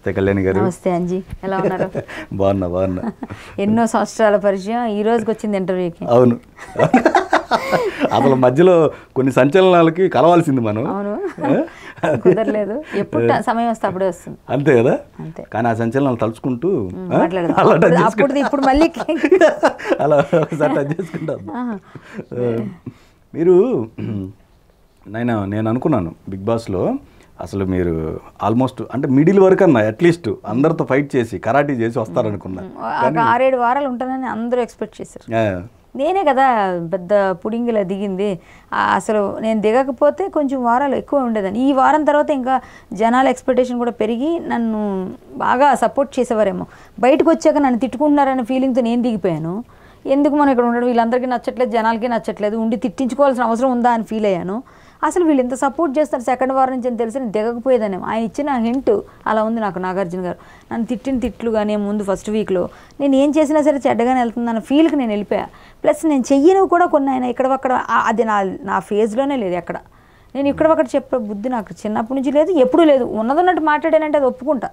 నమస్తే కళ్యాణి గారు నమస్తే అంజీ ఎలా ఉన్నారు బాగున్నా బాగున్నా ఎన్నో సంవత్సరాల పరిచయం ఈ రోజుకి వచ్చింది ఇంటర్వ్యూకి అవును అసలు మధ్యలో కొన్ని సంచలనాలకి కలవాల్సింది మనం అవును కుదరలేదు ఎప్పుడు సమయం వస్తే అప్పుడే వస్తుంది అంతే కదా అంతే కానీ ఆ సంచలనాలు తలుచుకుంటూ అప్పుడు ఇప్పుడు మళ్ళీ అలా ఒకసారి టచ్ చేసుకుంటాం మీరు నేను నేను అనుకున్నాను బిగ్ బాస్లో అసలు మీరు ఆల్మోస్ట్ అంటే మిడిల్ వరకు అన్న అట్లీస్ట్ అందరితో ఫైట్ చేసి కరాటీ చేసి వస్తారనుకున్నా ఆరేడు వారాలు ఉంటుందని అందరూ ఎక్స్పెక్ట్ చేశారు నేనే కదా పెద్ద పుడింగిలా దిగింది అసలు నేను దిగకపోతే కొంచెం వారాలు ఎక్కువ ఉండేదాన్ని ఈ వారం తర్వాత ఇంకా జనాల ఎక్స్పెక్టేషన్ కూడా పెరిగి నన్ను బాగా సపోర్ట్ చేసేవారేమో బయటకు వచ్చాక నన్ను తిట్టుకుంటున్నారనే ఫీలింగ్తో నేను దిగిపోయాను ఎందుకు మనం ఇక్కడ ఉండడం వీళ్ళందరికీ నచ్చట్లేదు జనాలకి నచ్చట్లేదు ఉండి తిట్టించుకోవాల్సిన అవసరం ఉందా అని ఫీల్ అయ్యాను అసలు వీళ్ళు ఇంత సపోర్ట్ చేస్తారు సెకండ్ వారం నుంచి తెలిసి నేను దిగకపోయేదని ఆయన ఇచ్చిన హింట్ అలా ఉంది నాకు నాగార్జున గారు నన్ను తిట్టిన తిట్లు కానీ ముందు ఫస్ట్ వీక్లో నేను ఏం చేసినా సరే చెడ్డగానే వెళ్తుంది అన్న ఫీల్కి నేను వెళ్ళిపోయా ప్లస్ నేను చెయ్యను కూడా కొన్ని ఆయన ఇక్కడ అక్కడ అది నా నా ఫేజ్లోనే లేదు ఎక్కడ నేను ఇక్కడ ఒకటి చెప్పే బుద్ధి నాకు చిన్నప్పటి నుంచి లేదు ఎప్పుడూ లేదు ఉన్నదన్నట్టు మాట్లాడానంటే అది ఒప్పుకుంటా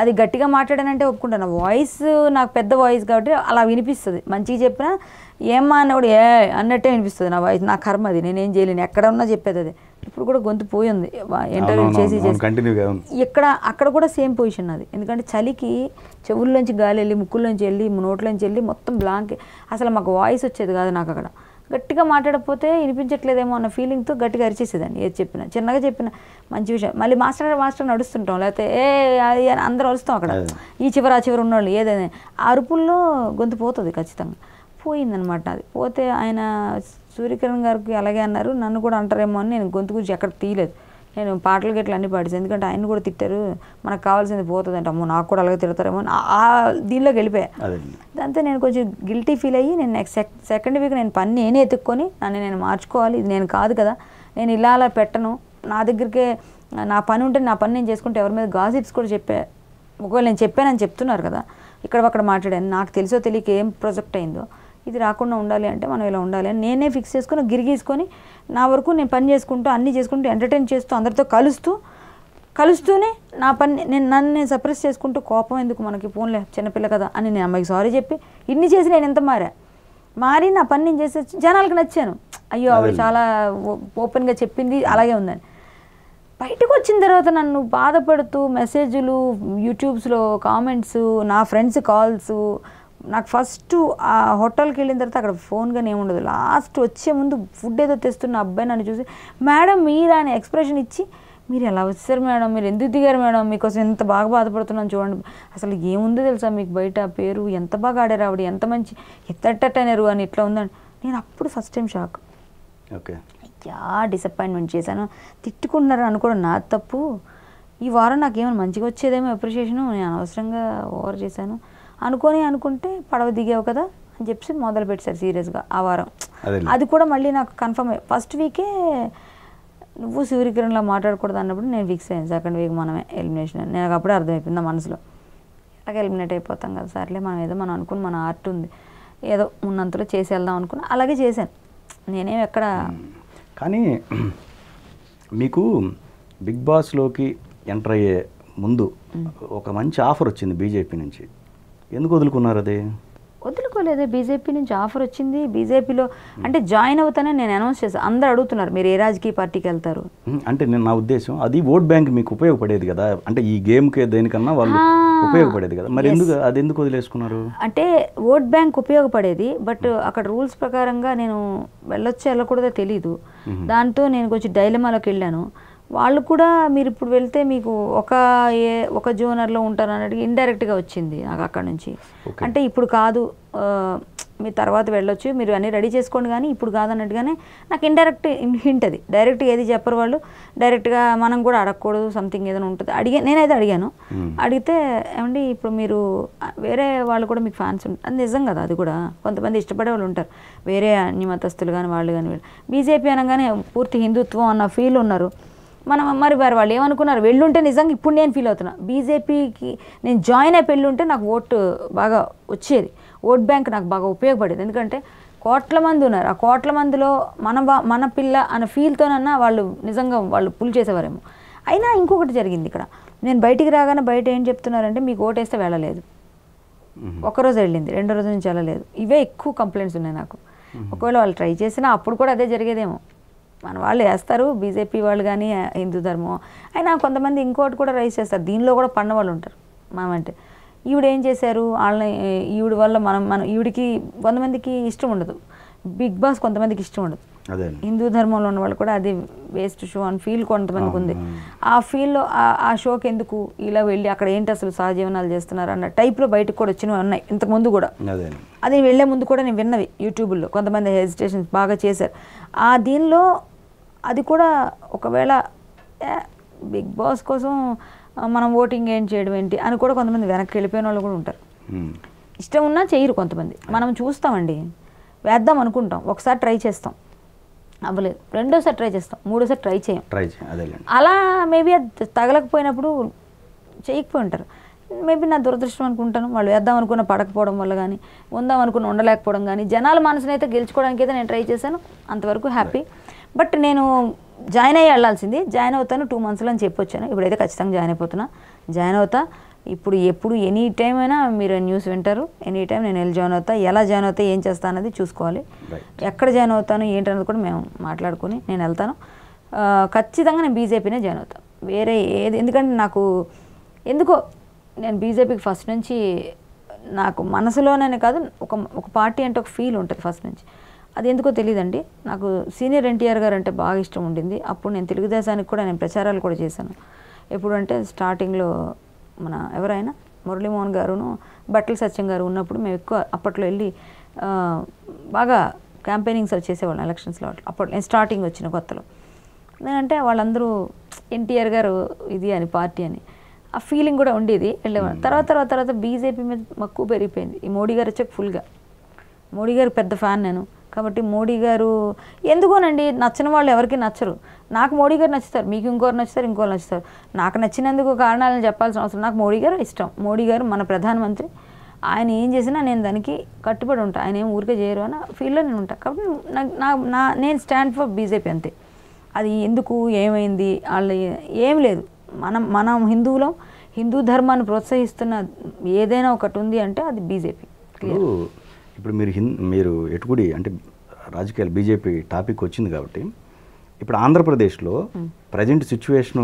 అది గట్టిగా మాట్లాడానంటే ఒప్పుకుంటా నా వాయిస్ నాకు పెద్ద వాయిస్ కాబట్టి అలా వినిపిస్తుంది మంచిగా చెప్పినా ఏమ్మా అన్నప్పుడు ఏ అన్నట్టే వినిపిస్తుంది నా వాయిస్ నా కర్మ అది నేనేం చేయలేను ఎక్కడ ఉన్నా చెప్పేది అది ఇప్పుడు కూడా గొంతు పోయి ఉంది ఇంటర్వ్యూ చేసి ఇక్కడ అక్కడ కూడా సేమ్ పొజిషన్ అది ఎందుకంటే చలికి చెవుల్లోంచి గాలి వెళ్ళి ముక్కుల్లోంచి వెళ్ళి నోట్లోంచి వెళ్ళి మొత్తం బ్లాంక్ అసలు మాకు వాయిస్ వచ్చేది కాదు నాకు అక్కడ గట్టిగా మాట్లాడకపోతే వినిపించట్లేదేమో అన్న ఫీలింగ్తో గట్టిగా అరిచేసేదాన్ని ఏది చెప్పిన చిన్నగా చెప్పిన మంచి విషయం మళ్ళీ మాస్టర్ మాస్టర్ నడుస్తుంటాం లేకపోతే ఏ అందరూ అరుస్తాం అక్కడ ఈ చివర ఆ చివరి ఉన్నవాళ్ళు ఏదైనా అరుపుల్లో గొంతు పోతుంది ఖచ్చితంగా పోయిందనమాట అది పోతే ఆయన సూర్యకిరణ్ గారికి అలాగే అన్నారు నన్ను కూడా అంటారేమో అని నేను గొంతు గురించి ఎక్కడ తీయలేదు నేను పాటలు గట్లు అన్నీ పాడేసాను ఎందుకంటే ఆయన కూడా తిట్టారు మనకు కావాల్సింది పోతుంది అమ్మో నాకు కూడా అలాగే తిడతారేమో అని ఆ దీనిలోకి వెళ్ళిపోయా దాంతో నేను కొంచెం గిల్టీ ఫీల్ అయ్యి నేను నెక్స్ట్ సెకండ్ వీక్ నేను పని నేనే ఎత్తుక్కొని నన్ను నేను మార్చుకోవాలి ఇది నేను కాదు కదా నేను ఇలా అలా పెట్టను నా దగ్గరికే నా పని ఉంటే నా పని నేను చేసుకుంటే ఎవరి మీద గాసిప్స్ కూడా చెప్పే ఒకవేళ నేను చెప్పానని చెప్తున్నారు కదా ఇక్కడ అక్కడ మాట్లాడాను నాకు తెలుసో తెలియక ఏం ప్రాజెక్ట్ అయిందో ఇది రాకుండా ఉండాలి అంటే మనం ఇలా ఉండాలి అని నేనే ఫిక్స్ చేసుకుని గిరిగీసుకొని నా వరకు నేను పని చేసుకుంటూ అన్నీ చేసుకుంటూ ఎంటర్టైన్ చేస్తూ అందరితో కలుస్తూ కలుస్తూనే నా పని నేను నన్ను నేను సప్రెస్ చేసుకుంటూ కోపం ఎందుకు మనకి ఫోన్లే చిన్నపిల్ల కదా అని నేను అమ్మాయికి సారీ చెప్పి ఇన్ని చేసి నేను ఎంత మారా మారి నా పని నేను చేసే జనాలకు నచ్చాను అయ్యో ఆవిడ చాలా ఓపెన్గా చెప్పింది అలాగే ఉందని బయటకు వచ్చిన తర్వాత నన్ను బాధపడుతూ మెసేజ్లు యూట్యూబ్స్లో కామెంట్స్ నా ఫ్రెండ్స్ కాల్స్ నాకు ఫస్ట్ ఆ హోటల్కి వెళ్ళిన తర్వాత అక్కడ ఫోన్ కానీ ఏముండదు లాస్ట్ వచ్చే ముందు ఫుడ్ ఏదో తెస్తున్న అబ్బాయి నన్ను చూసి మేడం మీరు అని ఎక్స్ప్రెషన్ ఇచ్చి మీరు ఎలా వచ్చారు మేడం మీరు ఎందుకు దిగారు మేడం మీకోసం ఎంత బాగా బాధపడుతున్నాను చూడండి అసలు ఏముందో తెలుసా మీకు బయట పేరు ఎంత బాగా ఆడారు ఆవిడ ఎంత మంచి అనేరు అని ఇట్లా ఉందండి నేను అప్పుడు ఫస్ట్ టైం షాక్ ఓకే అయ్యా డిసప్పాయింట్మెంట్ చేశాను తిట్టుకుంటున్నారు అనుకోవడం నా తప్పు ఈ వారం నాకేమైనా మంచిగా వచ్చేదేమో అప్రిషియేషను నేను అనవసరంగా ఓవర్ చేశాను అనుకొని అనుకుంటే పడవ దిగావు కదా అని చెప్పి మొదలు పెట్టారు సీరియస్గా ఆ వారం అది కూడా మళ్ళీ నాకు కన్ఫర్మ్ ఫస్ట్ వీకే నువ్వు సూర్యకిరణ్లో మాట్లాడకూడదు అన్నప్పుడు నేను ఫిక్స్ అయ్యాను సెకండ్ వీక్ మనమే ఎలిమినేషన్ నేను అప్పుడే అర్థమైపోయింది నా మనసులో అలాగే ఎలిమినేట్ అయిపోతాం కదా సర్లే మనం ఏదో మనం అనుకుని మన ఆర్ట్ ఉంది ఏదో ఉన్నంతలో చేసి వెళ్దాం అనుకుని అలాగే చేశాను నేనేం ఎక్కడ కానీ మీకు బిగ్ బాస్లోకి ఎంటర్ అయ్యే ముందు ఒక మంచి ఆఫర్ వచ్చింది బీజేపీ నుంచి ఎందుకు వదులుకున్నారు అది వదులుకోలేదు బీజేపీ నుంచి ఆఫర్ వచ్చింది బీజేపీలో అంటే జాయిన్ అవుతానని నేను అనౌన్స్ చేశాను అందరు అడుగుతున్నారు మీరు ఏ రాజకీయ పార్టీకి వెళ్తారు అంటే నేను నా ఉద్దేశం అది ఓట్ బ్యాంక్ మీకు ఉపయోగపడేది కదా అంటే ఈ గేమ్కి దేనికన్నా వాళ్ళు ఉపయోగపడేది కదా మరి ఎందుకు అది ఎందుకు వదిలేసుకున్నారు అంటే ఓట్ బ్యాంక్ ఉపయోగపడేది బట్ అక్కడ రూల్స్ ప్రకారంగా నేను వెళ్ళొచ్చు వెళ్ళకూడదో తెలీదు దాంతో నేను కొంచెం డైలమాలోకి వెళ్ళాను వాళ్ళు కూడా మీరు ఇప్పుడు వెళ్తే మీకు ఒక ఏ ఒక జోనర్లో ఉంటారు అన్నట్టు ఇండైరెక్ట్గా వచ్చింది నాకు అక్కడ నుంచి అంటే ఇప్పుడు కాదు మీరు తర్వాత వెళ్ళొచ్చు మీరు అన్నీ రెడీ చేసుకోండి కానీ ఇప్పుడు కాదన్నట్టుగానే నాకు ఇండైరెక్ట్ హింట్ అది డైరెక్ట్గా ఏది చెప్పరు వాళ్ళు డైరెక్ట్గా మనం కూడా అడగకూడదు సంథింగ్ ఏదైనా ఉంటుంది అడిగే నేనైతే అడిగాను అడిగితే ఏమండి ఇప్పుడు మీరు వేరే వాళ్ళు కూడా మీకు ఫ్యాన్స్ ఉంటారు అది నిజం కదా అది కూడా కొంతమంది ఇష్టపడే వాళ్ళు ఉంటారు వేరే అన్ని మతస్థులు కానీ వాళ్ళు కానీ బీజేపీ అనగానే పూర్తి హిందుత్వం అన్న ఫీల్ ఉన్నారు మనం మరి వారు వాళ్ళు ఏమనుకున్నారు వెళ్ళుంటే నిజంగా ఇప్పుడు నేను ఫీల్ అవుతున్నా బీజేపీకి నేను జాయిన్ అయిపోయి ఉంటే నాకు ఓటు బాగా వచ్చేది ఓట్ బ్యాంక్ నాకు బాగా ఉపయోగపడేది ఎందుకంటే కోట్ల మంది ఉన్నారు ఆ కోట్ల మందిలో మన బా మన పిల్ల అనే ఫీల్తోనన్నా వాళ్ళు నిజంగా వాళ్ళు పుల్ చేసేవారేమో అయినా ఇంకొకటి జరిగింది ఇక్కడ నేను బయటికి రాగానే బయట ఏం చెప్తున్నారంటే మీకు ఓటేస్తే వెళ్ళలేదు ఒకరోజు వెళ్ళింది రెండో రోజు నుంచి వెళ్ళలేదు ఇవే ఎక్కువ కంప్లైంట్స్ ఉన్నాయి నాకు ఒకవేళ వాళ్ళు ట్రై చేసినా అప్పుడు కూడా అదే జరిగేదేమో మన వాళ్ళు వేస్తారు బీజేపీ వాళ్ళు కానీ హిందూ ధర్మం అయినా కొంతమంది ఇంకోటి కూడా రైస్ చేస్తారు దీనిలో కూడా పన్న వాళ్ళు ఉంటారు మామంటే ఈవిడ ఏం చేశారు వాళ్ళని ఈవిడ వల్ల మనం మనం ఈవిడికి కొంతమందికి ఇష్టం ఉండదు బిగ్ బాస్ కొంతమందికి ఇష్టం ఉండదు హిందూ ధర్మంలో ఉన్న వాళ్ళు కూడా అది వేస్ట్ షో అని ఫీల్ కొంతమందికి ఉంది ఆ ఫీల్లో ఆ షోకి ఎందుకు ఇలా వెళ్ళి అక్కడ ఏంటి అసలు సహజీవనాలు చేస్తున్నారు అన్న టైప్లో బయటకు కూడా వచ్చినవి ఉన్నాయి ఇంతకు ముందు కూడా అది వెళ్ళే ముందు కూడా నేను విన్నవి యూట్యూబ్లో కొంతమంది హెజిటేషన్స్ బాగా చేశారు ఆ దీనిలో అది కూడా ఒకవేళ బిగ్ బాస్ కోసం మనం ఓటింగ్ ఏం చేయడం ఏంటి అని కూడా కొంతమంది వెనక్కి వెళ్ళిపోయిన వాళ్ళు కూడా ఉంటారు ఇష్టం ఉన్నా చేయరు కొంతమంది మనం చూస్తామండి వేద్దాం అనుకుంటాం ఒకసారి ట్రై చేస్తాం అవ్వలేదు రెండోసారి ట్రై చేస్తాం మూడోసారి ట్రై చేయం ట్రై చేయం అలా మేబీ అది తగలకపోయినప్పుడు చేయకపోయి ఉంటారు మేబీ నా దురదృష్టం అనుకుంటాను వాళ్ళు వేద్దాం అనుకున్న పడకపోవడం వల్ల కానీ ఉందాం అనుకున్న ఉండలేకపోవడం కానీ జనాల మనసుని అయితే గెలుచుకోవడానికి అయితే నేను ట్రై చేశాను అంతవరకు హ్యాపీ బట్ నేను జాయిన్ అయ్యి వెళ్ళాల్సింది జాయిన్ అవుతాను టూ మంత్స్లో అని చెప్పొచ్చాను ఇప్పుడైతే ఖచ్చితంగా జాయిన్ అయిపోతున్నా జాయిన్ అవుతా ఇప్పుడు ఎప్పుడు ఎనీ టైం అయినా మీరు న్యూస్ వింటారు ఎనీ టైం నేను వెళ్ళి జాయిన్ అవుతా ఎలా జాయిన్ అవుతా ఏం చేస్తా అనేది చూసుకోవాలి ఎక్కడ జాయిన్ అవుతాను ఏంటనేది కూడా మేము మాట్లాడుకుని నేను వెళ్తాను ఖచ్చితంగా నేను బీజేపీనే జాయిన్ అవుతాను వేరే ఏది ఎందుకంటే నాకు ఎందుకో నేను బీజేపీకి ఫస్ట్ నుంచి నాకు మనసులోనే కాదు ఒక ఒక పార్టీ అంటే ఒక ఫీల్ ఉంటుంది ఫస్ట్ నుంచి అది ఎందుకో తెలియదండి నాకు సీనియర్ ఎన్టీఆర్ గారు అంటే బాగా ఇష్టం ఉండింది అప్పుడు నేను తెలుగుదేశానికి కూడా నేను ప్రచారాలు కూడా చేశాను ఎప్పుడంటే స్టార్టింగ్లో మన ఎవరైనా మురళీమోహన్ గారును బట్టల సత్యం గారు ఉన్నప్పుడు మేము ఎక్కువ అప్పట్లో వెళ్ళి బాగా క్యాంపెయినింగ్స్ చేసేవాళ్ళం ఎలక్షన్స్లో అప్పట్లో స్టార్టింగ్ వచ్చిన కొత్తలో నేనంటే వాళ్ళందరూ ఎన్టీఆర్ గారు ఇది అని పార్టీ అని ఆ ఫీలింగ్ కూడా ఉండేది వెళ్ళేవాళ్ళం తర్వాత తర్వాత తర్వాత బీజేపీ మీద మక్కువ పెరిగిపోయింది ఈ మోడీ గారు వచ్చాక ఫుల్గా మోడీ గారు పెద్ద ఫ్యాన్ నేను కాబట్టి మోడీ గారు ఎందుకోనండి నచ్చని వాళ్ళు ఎవరికి నచ్చరు నాకు మోడీ గారు నచ్చుతారు మీకు ఇంకోరు నచ్చుతారు ఇంకోరు నచ్చుతారు నాకు నచ్చినందుకు కారణాలను చెప్పాల్సిన అవసరం నాకు మోడీ గారు ఇష్టం మోడీ గారు మన ప్రధానమంత్రి ఆయన ఏం చేసినా నేను దానికి కట్టుబడి ఉంటాను ఆయన ఏం ఊరికే చేయరు అని ఫీల్డ్లో నేను ఉంటాను కాబట్టి నా నా నేను స్టాండ్ ఫర్ బీజేపీ అంతే అది ఎందుకు ఏమైంది వాళ్ళ ఏం లేదు మనం మనం హిందువులం హిందూ ధర్మాన్ని ప్రోత్సహిస్తున్న ఏదైనా ఒకటి ఉంది అంటే అది బీజేపీ ఇప్పుడు మీరు హిందూ మీరు ఎటుకుడి అంటే రాజకీయాలు బీజేపీ టాపిక్ వచ్చింది కాబట్టి ఇప్పుడు ఆంధ్రప్రదేశ్లో ప్రజెంట్ సిచ్యువేషన్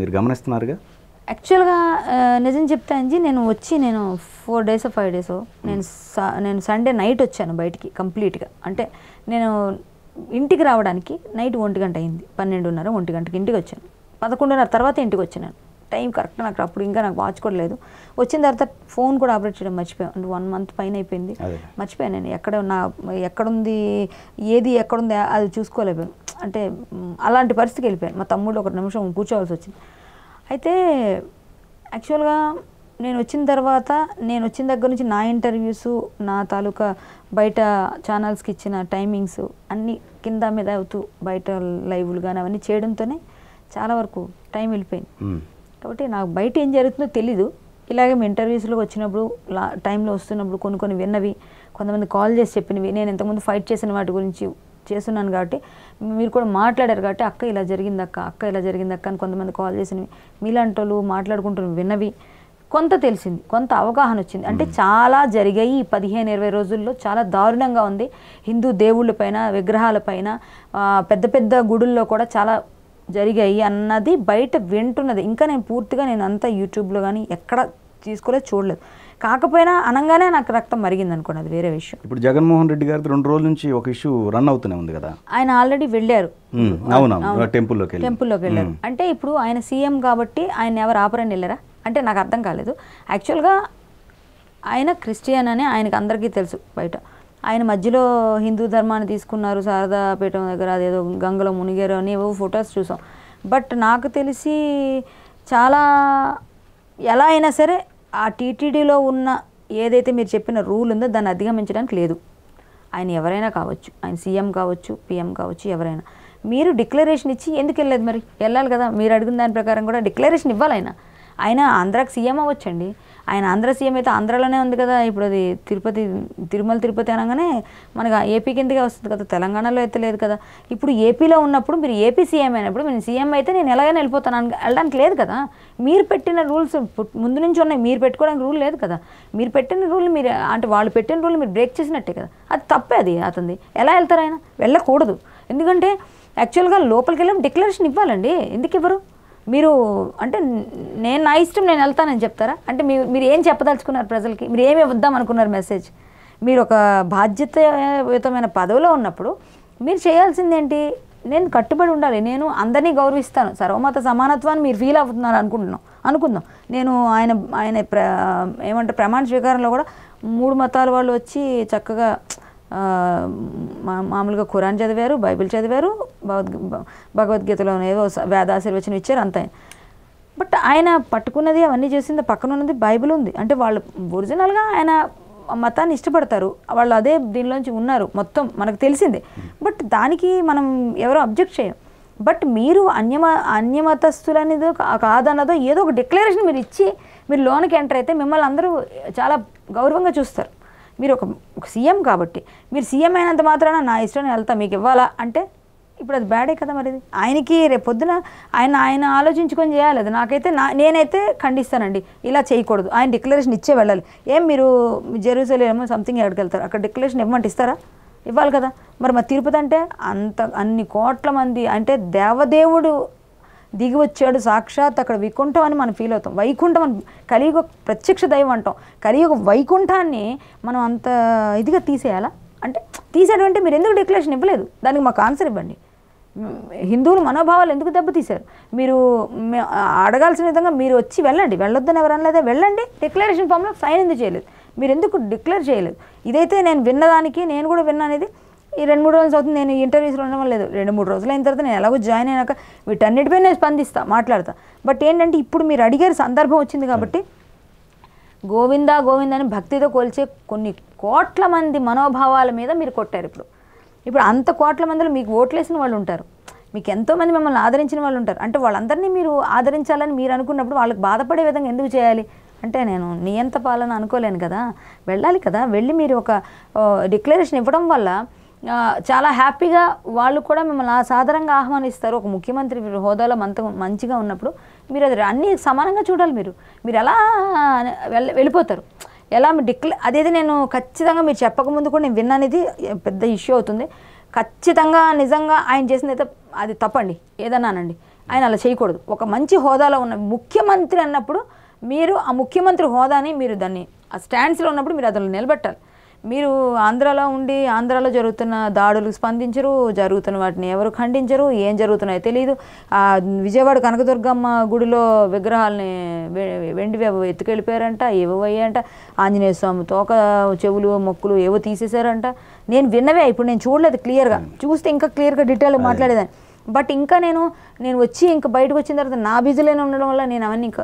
మీరు గమనిస్తున్నారుగా యాక్చువల్గా నిజం చెప్తా అంజీ నేను వచ్చి నేను ఫోర్ డేస్ ఫైవ్ డేస్ నేను నేను సండే నైట్ వచ్చాను బయటికి కంప్లీట్గా అంటే నేను ఇంటికి రావడానికి నైట్ ఒంటి గంట అయింది పన్నెండున్నర ఒంటి గంటకి ఇంటికి వచ్చాను పదకొండున్నర తర్వాత ఇంటికి వచ్చాను టైం కరెక్ట్ నాకు అప్పుడు ఇంకా నాకు వాచ్ కూడా లేదు వచ్చిన తర్వాత ఫోన్ కూడా ఆపరేట్ చేయడం మర్చిపోయాను వన్ మంత్ పైన అయిపోయింది మర్చిపోయాను నేను ఎక్కడ నా ఎక్కడుంది ఏది ఎక్కడుంది అది చూసుకోలేకపోయాను అంటే అలాంటి పరిస్థితికి వెళ్ళిపోయాను మా తమ్ముడు ఒక నిమిషం కూర్చోవాల్సి వచ్చింది అయితే యాక్చువల్గా నేను వచ్చిన తర్వాత నేను వచ్చిన దగ్గర నుంచి నా ఇంటర్వ్యూస్ నా తాలూకా బయట ఛానల్స్కి ఇచ్చిన టైమింగ్స్ అన్నీ కింద మీద అవుతూ బయట లైవ్లు కానీ అవన్నీ చేయడంతోనే చాలా వరకు టైం వెళ్ళిపోయింది కాబట్టి నాకు బయట ఏం జరుగుతుందో తెలీదు ఇలాగే మేము ఇంటర్వ్యూస్లో వచ్చినప్పుడు లా టైంలో వస్తున్నప్పుడు కొన్ని కొన్ని విన్నవి కొంతమంది కాల్ చేసి చెప్పినవి నేను ఇంతకుముందు ఫైట్ చేసిన వాటి గురించి చేస్తున్నాను కాబట్టి మీరు కూడా మాట్లాడారు కాబట్టి అక్క ఇలా జరిగింది అక్క అక్క ఇలా జరిగింది అక్క అని కొంతమంది కాల్ చేసినవి మీలాంటి వాళ్ళు మాట్లాడుకుంటున్న విన్నవి కొంత తెలిసింది కొంత అవగాహన వచ్చింది అంటే చాలా జరిగాయి ఈ పదిహేను ఇరవై రోజుల్లో చాలా దారుణంగా ఉంది హిందూ దేవుళ్ళపైన విగ్రహాలపైన పెద్ద పెద్ద గుడుల్లో కూడా చాలా జరిగాయి అన్నది బయట వింటున్నది ఇంకా నేను పూర్తిగా నేను అంతా యూట్యూబ్లో కానీ ఎక్కడ తీసుకోలేదు చూడలేదు కాకపోయినా అనగానే నాకు రక్తం మరిగింది అనుకోండి అది వేరే విషయం ఇప్పుడు జగన్మోహన్ రెడ్డి గారి రెండు రోజుల నుంచి ఒక ఇష్యూ రన్ అవుతూనే ఉంది కదా ఆయన ఆల్రెడీ వెళ్ళారు టెంపుల్లోకి టెంపుల్లోకి వెళ్ళారు అంటే ఇప్పుడు ఆయన సీఎం కాబట్టి ఆయన ఎవరు ఆపరని వెళ్ళారా అంటే నాకు అర్థం కాలేదు యాక్చువల్గా ఆయన క్రిస్టియన్ అని ఆయనకు అందరికీ తెలుసు బయట ఆయన మధ్యలో హిందూ ధర్మాన్ని తీసుకున్నారు శారదాపీఠం దగ్గర అదేదో గంగలో మునిగారు అని ఏవో ఫొటోస్ చూసాం బట్ నాకు తెలిసి చాలా ఎలా అయినా సరే ఆ టీటీడీలో ఉన్న ఏదైతే మీరు చెప్పిన రూల్ ఉందో దాన్ని అధిగమించడానికి లేదు ఆయన ఎవరైనా కావచ్చు ఆయన సీఎం కావచ్చు పీఎం కావచ్చు ఎవరైనా మీరు డిక్లరేషన్ ఇచ్చి ఎందుకు వెళ్ళలేదు మరి వెళ్ళాలి కదా మీరు అడిగిన దాని ప్రకారం కూడా డిక్లరేషన్ ఇవ్వాలి ఆయన ఆయన ఆంధ్రాకి సీఎం అవ్వచ్చండి ఆయన ఆంధ్ర సీఎం అయితే ఆంధ్రలోనే ఉంది కదా ఇప్పుడు అది తిరుపతి తిరుమల తిరుపతి అనగానే మనకు ఏపీ కిందకే వస్తుంది కదా తెలంగాణలో అయితే లేదు కదా ఇప్పుడు ఏపీలో ఉన్నప్పుడు మీరు ఏపీ సీఎం అయినప్పుడు మీరు సీఎం అయితే నేను ఎలాగైనా వెళ్ళిపోతాను వెళ్ళడానికి లేదు కదా మీరు పెట్టిన రూల్స్ ముందు నుంచి ఉన్నాయి మీరు పెట్టుకోవడానికి రూల్ లేదు కదా మీరు పెట్టిన రూల్ మీరు అంటే వాళ్ళు పెట్టిన రూల్ మీరు బ్రేక్ చేసినట్టే కదా అది తప్పే అది అతంది ఎలా వెళ్తారు ఆయన వెళ్ళకూడదు ఎందుకంటే యాక్చువల్గా లోపలికి వెళ్ళాం డిక్లరేషన్ ఇవ్వాలండి ఎందుకు ఇవ్వరు మీరు అంటే నేను నా ఇష్టం నేను వెళ్తానని చెప్తారా అంటే మీరు మీరు ఏం చెప్పదలుచుకున్నారు ప్రజలకి మీరు ఏమి ఇద్దాం అనుకున్నారు మెసేజ్ మీరు ఒక బాధ్యతయుతమైన పదవిలో ఉన్నప్పుడు మీరు చేయాల్సింది ఏంటి నేను కట్టుబడి ఉండాలి నేను అందరినీ గౌరవిస్తాను సర్వమత సమానత్వాన్ని మీరు ఫీల్ అవుతున్నారు అనుకుంటున్నాం అనుకుందాం నేను ఆయన ఆయన ప్ర ఏమంటే ప్రమాణ స్వీకారంలో కూడా మూడు మతాల వాళ్ళు వచ్చి చక్కగా మామూలుగా ఖురాన్ చదివారు బైబిల్ చదివారు భగవద్ భగవద్గీతలో ఏదో వేదాశీర్వచనం ఇచ్చారు అంతే బట్ ఆయన పట్టుకున్నది అవన్నీ చేసింది పక్కన ఉన్నది బైబిల్ ఉంది అంటే వాళ్ళు ఒరిజినల్గా ఆయన మతాన్ని ఇష్టపడతారు వాళ్ళు అదే దీనిలోంచి ఉన్నారు మొత్తం మనకు తెలిసిందే బట్ దానికి మనం ఎవరో అబ్జెక్ట్ చేయం బట్ మీరు అన్యమ అన్యమతస్తులనేదో కాదన్నదో ఏదో ఒక డిక్లరేషన్ మీరు ఇచ్చి మీరు లోనికి ఎంటర్ అయితే మిమ్మల్ని అందరూ చాలా గౌరవంగా చూస్తారు మీరు ఒక ఒక సీఎం కాబట్టి మీరు సీఎం అయినంత మాత్రాన నా ఇష్టం వెళ్తా మీకు ఇవ్వాలా అంటే ఇప్పుడు అది బ్యాడే కదా మరి ఆయనకి రేపొద్దున ఆయన ఆయన ఆలోచించుకొని చేయాలి అది నాకైతే నా నేనైతే ఖండిస్తానండి ఇలా చేయకూడదు ఆయన డిక్లరేషన్ ఇచ్చే వెళ్ళాలి ఏం మీరు జెరూసలేమో సంథింగ్ ఎక్కడికి వెళ్తారు అక్కడ డిక్లరేషన్ ఇవ్వమంటే ఇస్తారా ఇవ్వాలి కదా మరి మా తిరుపతి అంటే అంత అన్ని కోట్ల మంది అంటే దేవదేవుడు దిగి వచ్చాడు సాక్షాత్ అక్కడ వికుంఠం అని మనం ఫీల్ అవుతాం వైకుంఠం అని కలియుగ ప్రత్యక్ష దైవం అంటాం కలియుగ వైకుంఠాన్ని మనం అంత ఇదిగా తీసేయాలా అంటే తీసాడు అంటే మీరు ఎందుకు డిక్లరేషన్ ఇవ్వలేదు దానికి మాకు ఆన్సర్ ఇవ్వండి హిందువుల మనోభావాలు ఎందుకు దెబ్బతీశారు మీరు అడగాల్సిన విధంగా మీరు వచ్చి వెళ్ళండి వెళ్ళొద్దని ఎవరనలేదా వెళ్ళండి డిక్లరేషన్ ఫామ్లో సైన్ ఎందుకు చేయలేదు మీరు ఎందుకు డిక్లేర్ చేయలేదు ఇదైతే నేను విన్నదానికి నేను కూడా విన్నా అనేది ఈ రెండు మూడు రోజులు అవుతుంది నేను ఇంటర్వ్యూస్లో ఉండడం లేదు రెండు మూడు రోజులు అయిన తర్వాత నేను ఎలాగో జాయిన్ అయినాక వీటన్నిటిపై నేను స్పందిస్తా మాట్లాడతా బట్ ఏంటంటే ఇప్పుడు మీరు అడిగారు సందర్భం వచ్చింది కాబట్టి గోవిందా గోవింద అని భక్తితో కోల్చే కొన్ని కోట్ల మంది మనోభావాల మీద మీరు కొట్టారు ఇప్పుడు ఇప్పుడు అంత కోట్ల మందిలో మీకు ఓట్లేసిన వాళ్ళు ఉంటారు మీకు ఎంతోమంది మిమ్మల్ని ఆదరించిన వాళ్ళు ఉంటారు అంటే వాళ్ళందరినీ మీరు ఆదరించాలని మీరు అనుకున్నప్పుడు వాళ్ళకి బాధపడే విధంగా ఎందుకు చేయాలి అంటే నేను నియంత పాలన అనుకోలేను కదా వెళ్ళాలి కదా వెళ్ళి మీరు ఒక డిక్లరేషన్ ఇవ్వడం వల్ల చాలా హ్యాపీగా వాళ్ళు కూడా మిమ్మల్ని సాధారణంగా ఆహ్వానిస్తారు ఒక ముఖ్యమంత్రి హోదాలో మంత మంచిగా ఉన్నప్పుడు మీరు అది అన్నీ సమానంగా చూడాలి మీరు మీరు ఎలా వెళ్ళిపోతారు ఎలా డిక్లే అదేది నేను ఖచ్చితంగా మీరు చెప్పకముందు కూడా నేను విన్నది పెద్ద ఇష్యూ అవుతుంది ఖచ్చితంగా నిజంగా ఆయన చేసింది అయితే అది తప్పండి ఏదన్నానండి ఆయన అలా చేయకూడదు ఒక మంచి హోదాలో ఉన్న ముఖ్యమంత్రి అన్నప్పుడు మీరు ఆ ముఖ్యమంత్రి హోదాని మీరు దాన్ని ఆ స్టాండ్స్లో ఉన్నప్పుడు మీరు అతను నిలబెట్టాలి మీరు ఆంధ్రాలో ఉండి ఆంధ్రాలో జరుగుతున్న దాడులు స్పందించరు జరుగుతున్న వాటిని ఎవరు ఖండించరు ఏం జరుగుతున్నాయో తెలియదు ఆ విజయవాడ కనకదుర్గమ్మ గుడిలో విగ్రహాలని వెండి ఎత్తుకెళ్ళిపోయారంట ఏవో ఏవోయ్యాయంట ఆంజనేయ స్వామి తోక చెవులు మొక్కులు ఏవో తీసేశారంట నేను విన్నవే ఇప్పుడు నేను చూడలేదు క్లియర్గా చూస్తే ఇంకా క్లియర్గా డీటెయిల్ మాట్లాడేదాన్ని బట్ ఇంకా నేను నేను వచ్చి ఇంకా బయటకు వచ్చిన తర్వాత నా బిజీలోనే ఉండడం వల్ల నేను అవన్నీ ఇంకా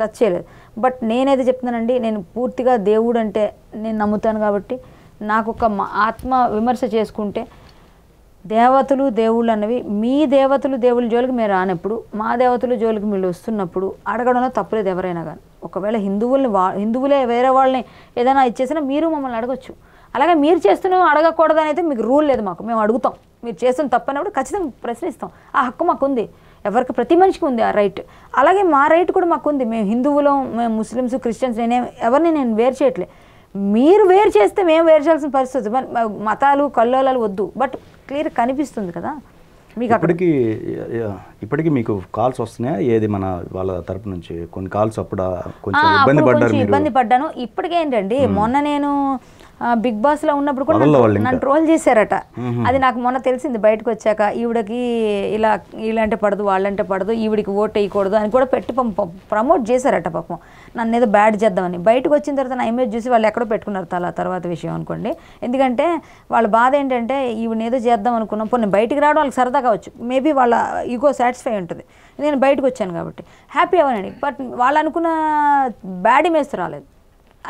టచ్ చేయలేదు బట్ నేనైతే చెప్తున్నానండి నేను పూర్తిగా దేవుడు అంటే నేను నమ్ముతాను కాబట్టి నాకు ఒక ఆత్మ విమర్శ చేసుకుంటే దేవతలు దేవుళ్ళు అన్నవి మీ దేవతలు దేవుళ్ళ జోలికి మీరు రానప్పుడు మా దేవతలు జోలికి మీరు వస్తున్నప్పుడు అడగడంలో తప్పులేదు ఎవరైనా కానీ ఒకవేళ హిందువుల్ని వా హిందువులే వేరే వాళ్ళని ఏదైనా ఇచ్చేసినా మీరు మమ్మల్ని అడగచ్చు అలాగే మీరు చేస్తున్న అడగకూడదని అయితే మీకు రూల్ లేదు మాకు మేము అడుగుతాం మీరు చేస్తున్న తప్పనప్పుడు ఖచ్చితంగా ప్రశ్నిస్తాం ఆ హక్కు మాకు ఉంది ఎవరికి ప్రతి మనిషికి ఉంది ఆ రైట్ అలాగే మా రైట్ కూడా మాకు ఉంది మేము హిందువులు మేము ముస్లిమ్స్ క్రిస్టియన్స్ నేనే ఎవరిని నేను వేరు చేయట్లే మీరు వేరు చేస్తే మేము వేరు చేయాల్సిన పరిస్థితి మతాలు కల్లోలాలు వద్దు బట్ క్లియర్ కనిపిస్తుంది కదా మీకు అప్పటికి ఇప్పటికి మీకు కాల్స్ వస్తున్నాయా ఏది మన వాళ్ళ తరపు నుంచి కొన్ని కాల్స్ అప్పుడు కొంచెం ఇబ్బంది పడ్డాను ఇప్పటికేంటండి మొన్న నేను బిగ్ బాస్ లో ఉన్నప్పుడు కూడా నన్ను ట్రోల్ చేశారట అది నాకు మొన్న తెలిసింది బయటకు వచ్చాక ఈవిడకి ఇలా వీళ్ళంటే పడదు వాళ్ళంటే పడదు ఈవిడికి ఓట్ వేయకూడదు అని కూడా పెట్టి ప్రమోట్ చేశారట పాపం నన్ను ఏదో బ్యాడ్ చేద్దామని బయటకు వచ్చిన తర్వాత నా ఇమేజ్ చూసి వాళ్ళు ఎక్కడో పెట్టుకున్నారు తల తర్వాత విషయం అనుకోండి ఎందుకంటే వాళ్ళ బాధ ఏంటంటే ఈవిని ఏదో చేద్దాం అనుకున్నాం పోనీ బయటికి రావడం వాళ్ళకి సరదా కావచ్చు మేబీ వాళ్ళ ఈగో సాటిస్ఫై ఉంటుంది నేను బయటకు వచ్చాను కాబట్టి హ్యాపీ అవ్వనండి బట్ వాళ్ళు అనుకున్న బ్యాడ్ ఇమేజ్ రాలేదు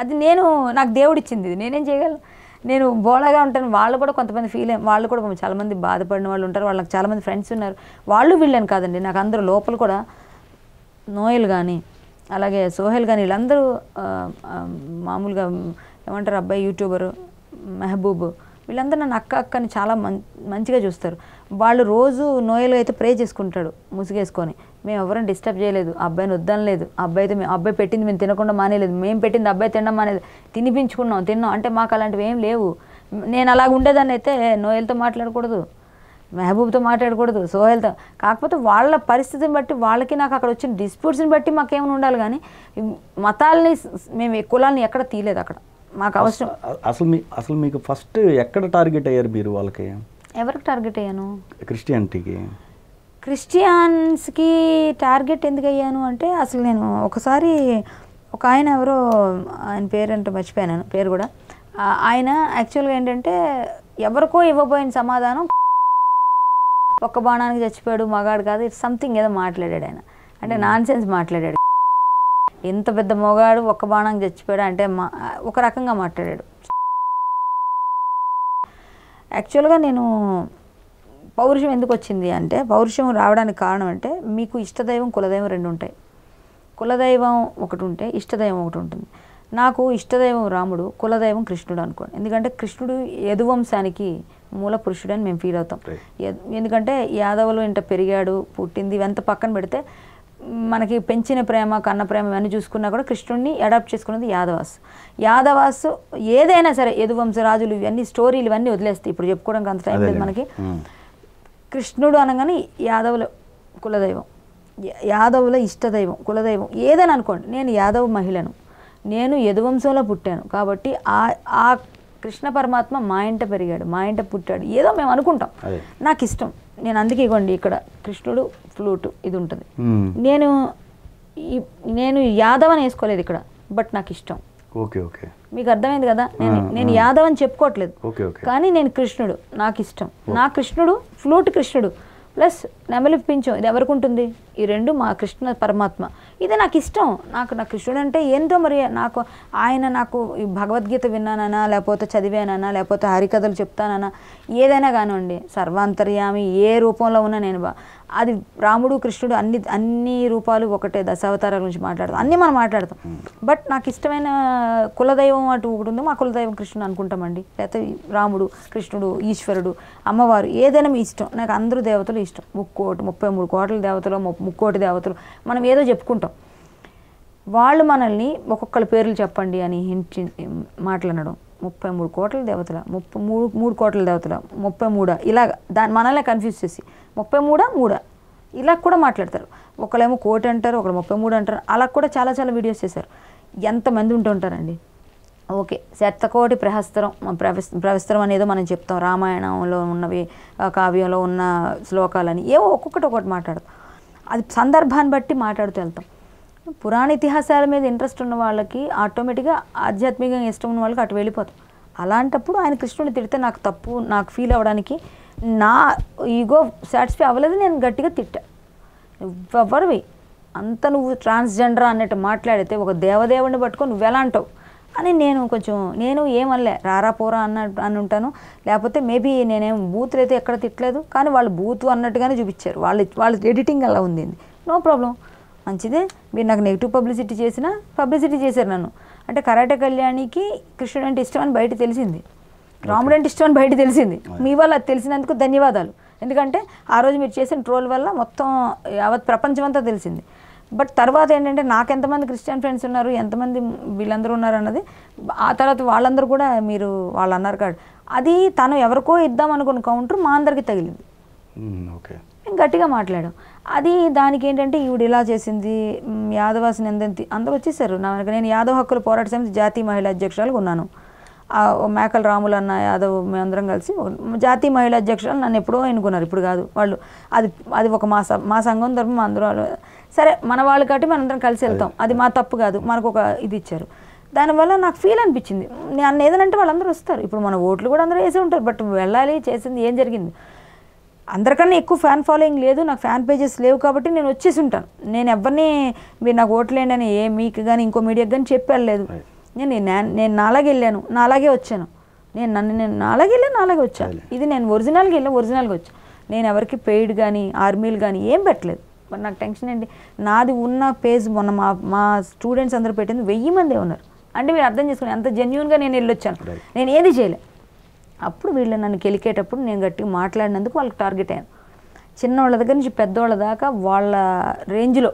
అది నేను నాకు దేవుడు ఇచ్చింది ఇది నేనేం చేయగలను నేను బోలాగా ఉంటాను వాళ్ళు కూడా కొంతమంది ఫీల్ వాళ్ళు కూడా చాలామంది బాధపడిన వాళ్ళు ఉంటారు వాళ్ళకి చాలామంది ఫ్రెండ్స్ ఉన్నారు వాళ్ళు వీళ్ళని కాదండి నాకు అందరూ లోపల కూడా నోయల్ కానీ అలాగే సోహెల్ కానీ వీళ్ళందరూ మామూలుగా ఏమంటారు అబ్బాయి యూట్యూబరు మెహబూబ్ వీళ్ళందరూ నన్ను అక్క అక్కని చాలా మంచిగా చూస్తారు వాళ్ళు రోజు నోయలు అయితే ప్రే చేసుకుంటాడు ముసుగేసుకొని మేము ఎవరిని డిస్టర్బ్ చేయలేదు అబ్బాయిని వద్దనలేదు అబ్బాయితో మేము అబ్బాయి పెట్టింది మేము తినకుండా మానేలేదు మేము పెట్టింది అబ్బాయి తినడం మానేది తినిపించుకున్నాం తిన్నాం అంటే మాకు అలాంటివి ఏం లేవు నేను అలాగ ఉండేదాన్ని అయితే నోయల్తో మాట్లాడకూడదు మహబూబ్తో మాట్లాడకూడదు సోహెల్తో కాకపోతే వాళ్ళ పరిస్థితిని బట్టి వాళ్ళకి నాకు అక్కడ వచ్చిన డిస్ప్యూట్స్ని బట్టి మాకేమైనా ఉండాలి కానీ మతాలని మేము కులాలని ఎక్కడ తీయలేదు అక్కడ మాకు అవసరం అసలు మీ అసలు మీకు ఫస్ట్ ఎక్కడ టార్గెట్ అయ్యారు మీరు వాళ్ళకి ఎవరికి టార్గెట్ అయ్యాను క్రిస్టియానిటీకి క్రిస్టియన్స్కి టార్గెట్ ఎందుకు అయ్యాను అంటే అసలు నేను ఒకసారి ఒక ఆయన ఎవరో ఆయన పేరంటే మర్చిపోయాను పేరు కూడా ఆయన యాక్చువల్గా ఏంటంటే ఎవరికో ఇవ్వబోయిన సమాధానం ఒక్క బాణానికి చచ్చిపోయాడు మగాడు కాదు ఇట్స్ సంథింగ్ ఏదో మాట్లాడాడు ఆయన అంటే hmm. నాన్ సెన్స్ మాట్లాడాడు ఎంత పెద్ద మొగాడు ఒక్క బాణానికి చచ్చిపోయాడు అంటే మా ఒక రకంగా మాట్లాడాడు యాక్చువల్గా నేను పౌరుషం ఎందుకు వచ్చింది అంటే పౌరుషం రావడానికి కారణం అంటే మీకు ఇష్టదైవం కులదైవం రెండు ఉంటాయి కులదైవం ఒకటి ఉంటే ఇష్టదైవం ఒకటి ఉంటుంది నాకు ఇష్టదైవం రాముడు కులదైవం కృష్ణుడు అనుకోండి ఎందుకంటే కృష్ణుడు యదువంశానికి మూల పురుషుడు అని మేము ఫీల్ అవుతాం ఎందుకంటే యాదవులు ఇంట పెరిగాడు పుట్టింది ఇవంత పక్కన పెడితే మనకి పెంచిన ప్రేమ కన్న ప్రేమ ఇవన్నీ చూసుకున్నా కూడా కృష్ణుడిని అడాప్ట్ చేసుకున్నది యాదవాస్ యాదవాస్ ఏదైనా సరే యదువంశ రాజులు ఇవన్నీ స్టోరీలు ఇవన్నీ వదిలేస్తాయి ఇప్పుడు చెప్పుకోవడానికి అంత టైం లేదు మనకి కృష్ణుడు అనగానే యాదవుల కులదైవం యాదవుల ఇష్టదైవం కులదైవం ఏదని అనుకోండి నేను యాదవ మహిళను నేను యదువంశంలో పుట్టాను కాబట్టి ఆ ఆ కృష్ణ పరమాత్మ మా ఇంట పెరిగాడు మా ఇంట పుట్టాడు ఏదో మేము అనుకుంటాం నాకు ఇష్టం నేను అందుకే ఇవ్వండి ఇక్కడ కృష్ణుడు ఫ్లూటు ఇది ఉంటుంది నేను నేను యాదవ్ అని వేసుకోలేదు ఇక్కడ బట్ నాకు ఇష్టం ఓకే ఓకే మీకు అర్థమైంది కదా నేను నేను యాదవ్ అని చెప్పుకోవట్లేదు కానీ నేను కృష్ణుడు నాకు ఇష్టం నా కృష్ణుడు ఫ్లూట్ కృష్ణుడు ప్లస్ నెమలి పింఛం ఇది ఎవరికి ఉంటుంది ఈ రెండు మా కృష్ణ పరమాత్మ ఇది నాకు ఇష్టం నాకు నా కృష్ణుడు అంటే ఏంటో మరి నాకు ఆయన నాకు ఈ భగవద్గీత విన్నానా లేకపోతే చదివానా లేకపోతే హరికథలు చెప్తానా ఏదైనా కానివ్వండి సర్వాంతర్యామి ఏ రూపంలో ఉన్నా నేను బా అది రాముడు కృష్ణుడు అన్ని అన్ని రూపాలు ఒకటే దశావతారాల గురించి మాట్లాడతాం అన్నీ మనం మాట్లాడతాం బట్ నాకు ఇష్టమైన కులదైవం అటు ఒకటి ఉంది మా కులదైవం కృష్ణుడు అనుకుంటామండి లేకపోతే రాముడు కృష్ణుడు ఈశ్వరుడు అమ్మవారు ఏదైనా మీ ఇష్టం నాకు అందరూ దేవతలు ఇష్టం ముక్కోటి ముప్పై మూడు కోట్ల దేవతలు ముక్కోటి దేవతలు మనం ఏదో చెప్పుకుంటాం వాళ్ళు మనల్ని ఒక్కొక్కరి పేర్లు చెప్పండి అని మాట్లాడడం ముప్పై మూడు కోట్ల దేవతల ముప్పై మూడు మూడు కోట్ల దేవతల ముప్పై మూడా ఇలాగ దాని మనల్ని కన్ఫ్యూజ్ చేసి ముప్పై మూడా మూడా ఇలా కూడా మాట్లాడతారు ఒకళ్ళేమో కోటి అంటారు ఒకళ్ళు ముప్పై మూడు అంటారు అలా కూడా చాలా చాలా వీడియోస్ చేశారు ఎంతమంది ఉంటుంటారండి ఓకే శతకోటి ప్రహస్తరం ప్రవి ప్రవిస్తరం అనేదో మనం చెప్తాం రామాయణంలో ఉన్నవి కావ్యంలో ఉన్న శ్లోకాలని ఏవో ఒక్కొక్కటి ఒకటి మాట్లాడతాం అది సందర్భాన్ని బట్టి మాట్లాడుతూ వెళ్తాం పురాణ ఇతిహాసాల మీద ఇంట్రెస్ట్ ఉన్న వాళ్ళకి ఆటోమేటిక్గా ఆధ్యాత్మికంగా ఇష్టం ఉన్న వాళ్ళకి అటు వెళ్ళిపోతాం అలాంటప్పుడు ఆయన కృష్ణుడిని తిడితే నాకు తప్పు నాకు ఫీల్ అవ్వడానికి నా ఈగో సాటిస్ఫై అవ్వలేదు నేను గట్టిగా తిట్టా ఎవ్వరివి అంత నువ్వు ట్రాన్స్జెండర్ అన్నట్టు మాట్లాడితే ఒక దేవదేవుడిని పట్టుకొని ఎలా అంటావు అని నేను కొంచెం నేను ఏమనలే రారా పోరా అన్న అని ఉంటాను లేకపోతే మేబీ నేనేం బూత్లు అయితే ఎక్కడ తిట్టలేదు కానీ వాళ్ళు బూత్ అన్నట్టుగానే చూపించారు వాళ్ళు వాళ్ళ ఎడిటింగ్ అలా ఉంది నో ప్రాబ్లం మంచిదే మీరు నాకు నెగిటివ్ పబ్లిసిటీ చేసిన పబ్లిసిటీ చేశారు నన్ను అంటే కరాటే కళ్యాణికి కృష్ణుడు అంటే ఇష్టం అని బయట తెలిసింది రాముడు అంటే ఇష్టం అని బయట తెలిసింది మీ వల్ల తెలిసినందుకు ధన్యవాదాలు ఎందుకంటే ఆ రోజు మీరు చేసిన ట్రోల్ వల్ల మొత్తం యావత్ ప్రపంచం అంతా తెలిసింది బట్ తర్వాత ఏంటంటే నాకు ఎంతమంది క్రిస్టియన్ ఫ్రెండ్స్ ఉన్నారు ఎంతమంది వీళ్ళందరూ ఉన్నారు అన్నది ఆ తర్వాత వాళ్ళందరూ కూడా మీరు వాళ్ళు అన్నారు కాదు అది తను ఎవరికో ఇద్దాం అనుకున్న కౌంటర్ మా అందరికి తగిలింది ఓకే గట్టిగా మాట్లాడాం అది దానికి ఏంటంటే ఈవిడ ఇలా చేసింది యాదవాసి నిందంతి అందరూ వచ్చేసారు నా వెనక నేను యాదవ హక్కుల పోరాట సమితి జాతీయ మహిళా అధ్యక్షురాలు ఉన్నాను మేకల రాములు అన్న యాదవ్ మేమందరం కలిసి జాతీయ మహిళా అధ్యక్షురాలు నన్ను ఎప్పుడో ఎన్నుకున్నారు ఇప్పుడు కాదు వాళ్ళు అది అది ఒక మా మా సంఘం తరపు మా అందరూ సరే మన వాళ్ళు కాబట్టి మనందరం కలిసి వెళ్తాం అది మా తప్పు కాదు మనకు ఒక ఇది ఇచ్చారు దానివల్ల నాకు ఫీల్ అనిపించింది నేను ఏదనంటే వాళ్ళందరూ వస్తారు ఇప్పుడు మన ఓట్లు కూడా అందరూ వేసి ఉంటారు బట్ వెళ్ళాలి చేసింది ఏం జరిగింది అందరికన్నా ఎక్కువ ఫ్యాన్ ఫాలోయింగ్ లేదు నాకు ఫ్యాన్ పేజెస్ లేవు కాబట్టి నేను వచ్చేసి ఉంటాను నేను ఎవరిని మీరు నాకు ఓట్లేండి అని ఏ మీకు కానీ ఇంకో మీడియాకి కానీ చెప్పాను లేదు నేను నేను నాలాగే వెళ్ళాను నాలాగే వచ్చాను నేను నన్ను నేను నాలాగే వెళ్ళాను నాలాగే వచ్చాను ఇది నేను ఒరిజినల్గా వెళ్ళాను ఒరిజినల్గా వచ్చాను నేను ఎవరికి పెయిడ్ కానీ ఆర్మీలు కానీ ఏం పెట్టలేదు మరి నాకు టెన్షన్ ఏంటి నాది ఉన్న పేజ్ మొన్న మా మా స్టూడెంట్స్ అందరూ పెట్టింది వెయ్యి మంది ఉన్నారు అంటే మీరు అర్థం చేసుకుని అంత జెన్యున్గా నేను వెళ్ళొచ్చాను నేను ఏది చేయలేదు అప్పుడు వీళ్ళు నన్ను గెలికేటప్పుడు నేను గట్టిగా మాట్లాడినందుకు వాళ్ళకి టార్గెట్ అయ్యాను చిన్నవాళ్ళ దగ్గర నుంచి పెద్దవాళ్ళ దాకా వాళ్ళ రేంజ్లో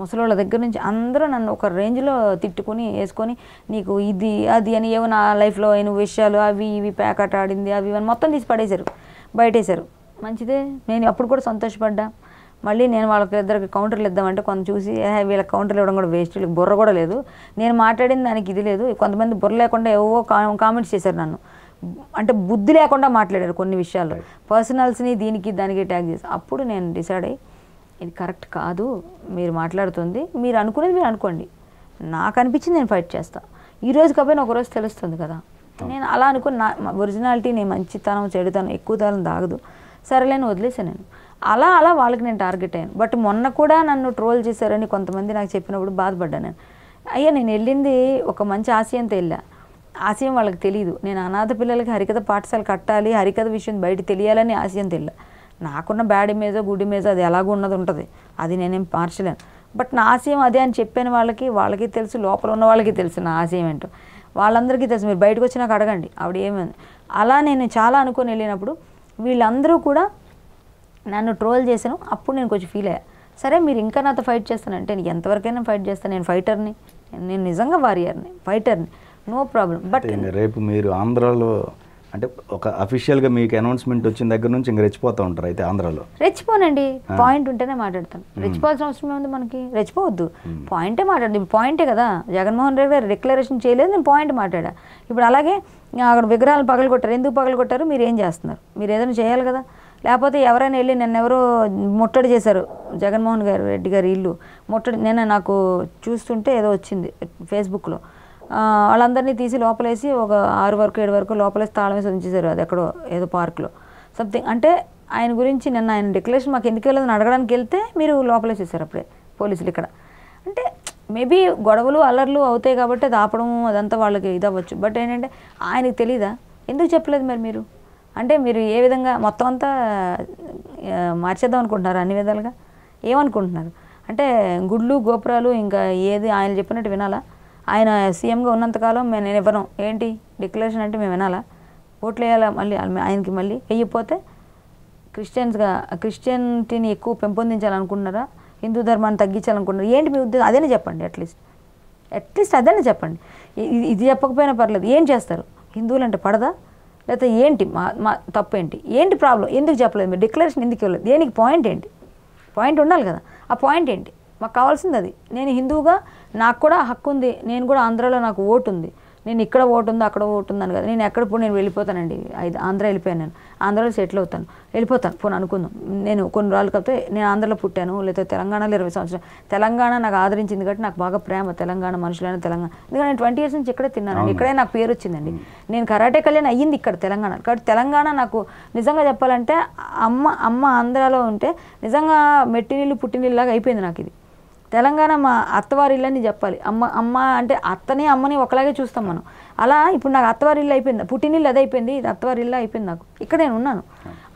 ముసలోళ్ళ దగ్గర నుంచి అందరూ నన్ను ఒక రేంజ్లో తిట్టుకొని వేసుకొని నీకు ఇది అది అని ఏమో నా లైఫ్లో అయిన విషయాలు అవి ఇవి ప్యాకెట్ ఆడింది అవి ఇవన్నీ మొత్తం తీసి పడేశారు బయటేశారు మంచిదే నేను అప్పుడు కూడా సంతోషపడ్డా మళ్ళీ నేను వాళ్ళకి ఇద్దరికి కౌంటర్లు ఇద్దామంటే కొంత చూసి వీళ్ళ కౌంటర్లు ఇవ్వడం కూడా వేస్ట్ వీళ్ళకి బుర్ర కూడా లేదు నేను మాట్లాడిన దానికి ఇది లేదు కొంతమంది బుర్ర లేకుండా ఏవో కామెంట్స్ చేశారు నన్ను అంటే బుద్ధి లేకుండా మాట్లాడారు కొన్ని విషయాలు పర్సనల్స్ని దీనికి దానికి ట్యాగ్ చేసి అప్పుడు నేను డిసైడ్ అయ్యి ఇది కరెక్ట్ కాదు మీరు మాట్లాడుతుంది మీరు అనుకునేది మీరు అనుకోండి నాకు అనిపించింది నేను ఫైట్ చేస్తాను ఈ రోజు ఒకరోజు తెలుస్తుంది కదా నేను అలా అనుకుని నా ఒరిజినాలిటీ నేను మంచితనం చెడుతనం ఎక్కువ తనం దాగదు సరేలేని వదిలేసాను నేను అలా అలా వాళ్ళకి నేను టార్గెట్ అయ్యాను బట్ మొన్న కూడా నన్ను ట్రోల్ చేశారని కొంతమంది నాకు చెప్పినప్పుడు బాధపడ్డాను అయ్యా నేను వెళ్ళింది ఒక మంచి ఆశయంతో వెళ్ళా ఆశయం వాళ్ళకి తెలియదు నేను అనాథ పిల్లలకి హరికథ పాఠశాల కట్టాలి హరికథ విషయం బయట తెలియాలని ఆశయం తెలియదు నాకున్న బ్యాడ్ ఇమేజ్ గుడ్ ఇమేజ్ అది ఎలాగో ఉన్నది ఉంటుంది అది నేనేం మార్చలేను బట్ నా ఆశయం అదే అని చెప్పిన వాళ్ళకి వాళ్ళకి తెలుసు లోపల ఉన్న వాళ్ళకి తెలుసు నా ఆశయం ఏంటో వాళ్ళందరికీ తెలుసు మీరు బయటకు వచ్చి నాకు అడగండి ఆవిడ ఏమైంది అలా నేను చాలా అనుకొని వెళ్ళినప్పుడు వీళ్ళందరూ కూడా నన్ను ట్రోల్ చేశాను అప్పుడు నేను కొంచెం ఫీల్ అయ్యా సరే మీరు ఇంకా నాతో ఫైట్ చేస్తానంటే నేను ఎంతవరకైనా ఫైట్ చేస్తాను నేను ఫైటర్ని నేను నిజంగా వారియర్ని ఫైటర్ని నో ప్రాబ్లం బట్ రేపు మీరు ఆంధ్రాలో అంటే ఒక అఫీషియల్గా మీకు అనౌన్స్మెంట్ వచ్చిన దగ్గర నుంచి ఇంకా రెచ్చిపోతూ ఉంటారు అయితే ఆంధ్రాలో రెచ్చిపోనండి పాయింట్ ఉంటేనే మాట్లాడతాను రెచ్చిపోవాల్సిన అవసరం ఉంది మనకి రెచ్చిపోవద్దు పాయింటే మాట్లాడదు పాయింటే కదా జగన్మోహన్ రెడ్డి గారు డిక్లరేషన్ చేయలేదు నేను పాయింట్ మాట్లాడా ఇప్పుడు అలాగే అక్కడ విగ్రహాలు పగలు కొట్టారు ఎందుకు పగలు కొట్టారు మీరు ఏం చేస్తున్నారు మీరు ఏదైనా చేయాలి కదా లేకపోతే ఎవరైనా వెళ్ళి నన్ను ఎవరో ముట్టడి చేశారు జగన్మోహన్ గారు రెడ్డి గారి ఇల్లు ముట్టడి నేను నాకు చూస్తుంటే ఏదో వచ్చింది ఫేస్బుక్లో వాళ్ళందరినీ తీసి లోపలేసి ఒక ఆరు వరకు ఏడు వరకు లోపలేసి తాళం వేసి ఉంచేశారు అది ఎక్కడో ఏదో పార్క్లో సంథింగ్ అంటే ఆయన గురించి నిన్న ఆయన డిక్లరేషన్ మాకు ఎందుకు వెళ్ళదని అడగడానికి వెళ్తే మీరు లోపలేసేసారు అప్పుడే పోలీసులు ఇక్కడ అంటే మేబీ గొడవలు అల్లర్లు అవుతాయి కాబట్టి అది ఆపడం అదంతా వాళ్ళకి ఇదవ్వచ్చు బట్ ఏంటంటే ఆయనకు తెలీదా ఎందుకు చెప్పలేదు మరి మీరు అంటే మీరు ఏ విధంగా మొత్తం అంతా మార్చేద్దాం అనుకుంటున్నారు అన్ని విధాలుగా ఏమనుకుంటున్నారు అంటే గుళ్ళు గోపురాలు ఇంకా ఏది ఆయన చెప్పినట్టు వినాలా ఆయన సీఎంగా ఉన్నంతకాలం మేము నేను ఇవ్వను ఏంటి డిక్లరేషన్ అంటే మేము వినాలా ఓట్లు వేయాలా మళ్ళీ ఆయనకి మళ్ళీ వేయకపోతే క్రిస్టియన్స్గా క్రిస్టియన్టీని ఎక్కువ పెంపొందించాలనుకుంటున్నారా హిందూ ధర్మాన్ని తగ్గించాలనుకుంటున్నారు ఏంటి మీ ఉద్దేశం అదేనే చెప్పండి అట్లీస్ట్ అట్లీస్ట్ అదేనే చెప్పండి ఇది చెప్పకపోయినా పర్లేదు ఏం చేస్తారు హిందువులు అంటే పడదా లేకపోతే ఏంటి మా మా తప్పు ఏంటి ఏంటి ప్రాబ్లం ఎందుకు చెప్పలేదు మీరు డిక్లరేషన్ ఎందుకు ఇవ్వలేదు దేనికి పాయింట్ ఏంటి పాయింట్ ఉండాలి కదా ఆ పాయింట్ ఏంటి మాకు కావాల్సింది అది నేను హిందువుగా నాకు కూడా హక్కు ఉంది నేను కూడా ఆంధ్రాలో నాకు ఓటు ఉంది నేను ఇక్కడ ఓటు ఉంది అక్కడ ఓటు ఉందని కదా నేను ఎక్కడ పోయి నేను వెళ్ళిపోతానండి ఐదు ఆంధ్ర వెళ్ళిపోయాను నేను ఆంధ్రాలో సెటిల్ అవుతాను వెళ్ళిపోతాను పోను అనుకుందాం నేను కొన్ని రోజులు కాకపోతే నేను ఆంధ్రలో పుట్టాను లేకపోతే తెలంగాణలో ఇరవై సంవత్సరాలు తెలంగాణ నాకు ఆదరించింది కాబట్టి నాకు బాగా ప్రేమ తెలంగాణ మనుషులైన తెలంగాణ ఎందుకంటే నేను ట్వంటీ ఇయర్స్ నుంచి ఇక్కడే తిన్నాను ఇక్కడే నాకు పేరు వచ్చిందండి నేను కరాటే కళ్యాణ్ అయ్యింది ఇక్కడ తెలంగాణ కాబట్టి తెలంగాణ నాకు నిజంగా చెప్పాలంటే అమ్మ అమ్మ ఆంధ్రాలో ఉంటే నిజంగా మెట్టి నీళ్ళు పుట్టినీళ్ళలాగా అయిపోయింది నాకు ఇది తెలంగాణ మా అత్తవారి ఇల్లు అని చెప్పాలి అమ్మ అమ్మ అంటే అత్తని అమ్మని ఒకలాగే చూస్తాం మనం అలా ఇప్పుడు నాకు అత్తవారి ఇల్లు అయిపోయింది పుట్టినిల్లు అది అయిపోయింది ఇది ఇల్లు అయిపోయింది నాకు ఇక్కడ నేను ఉన్నాను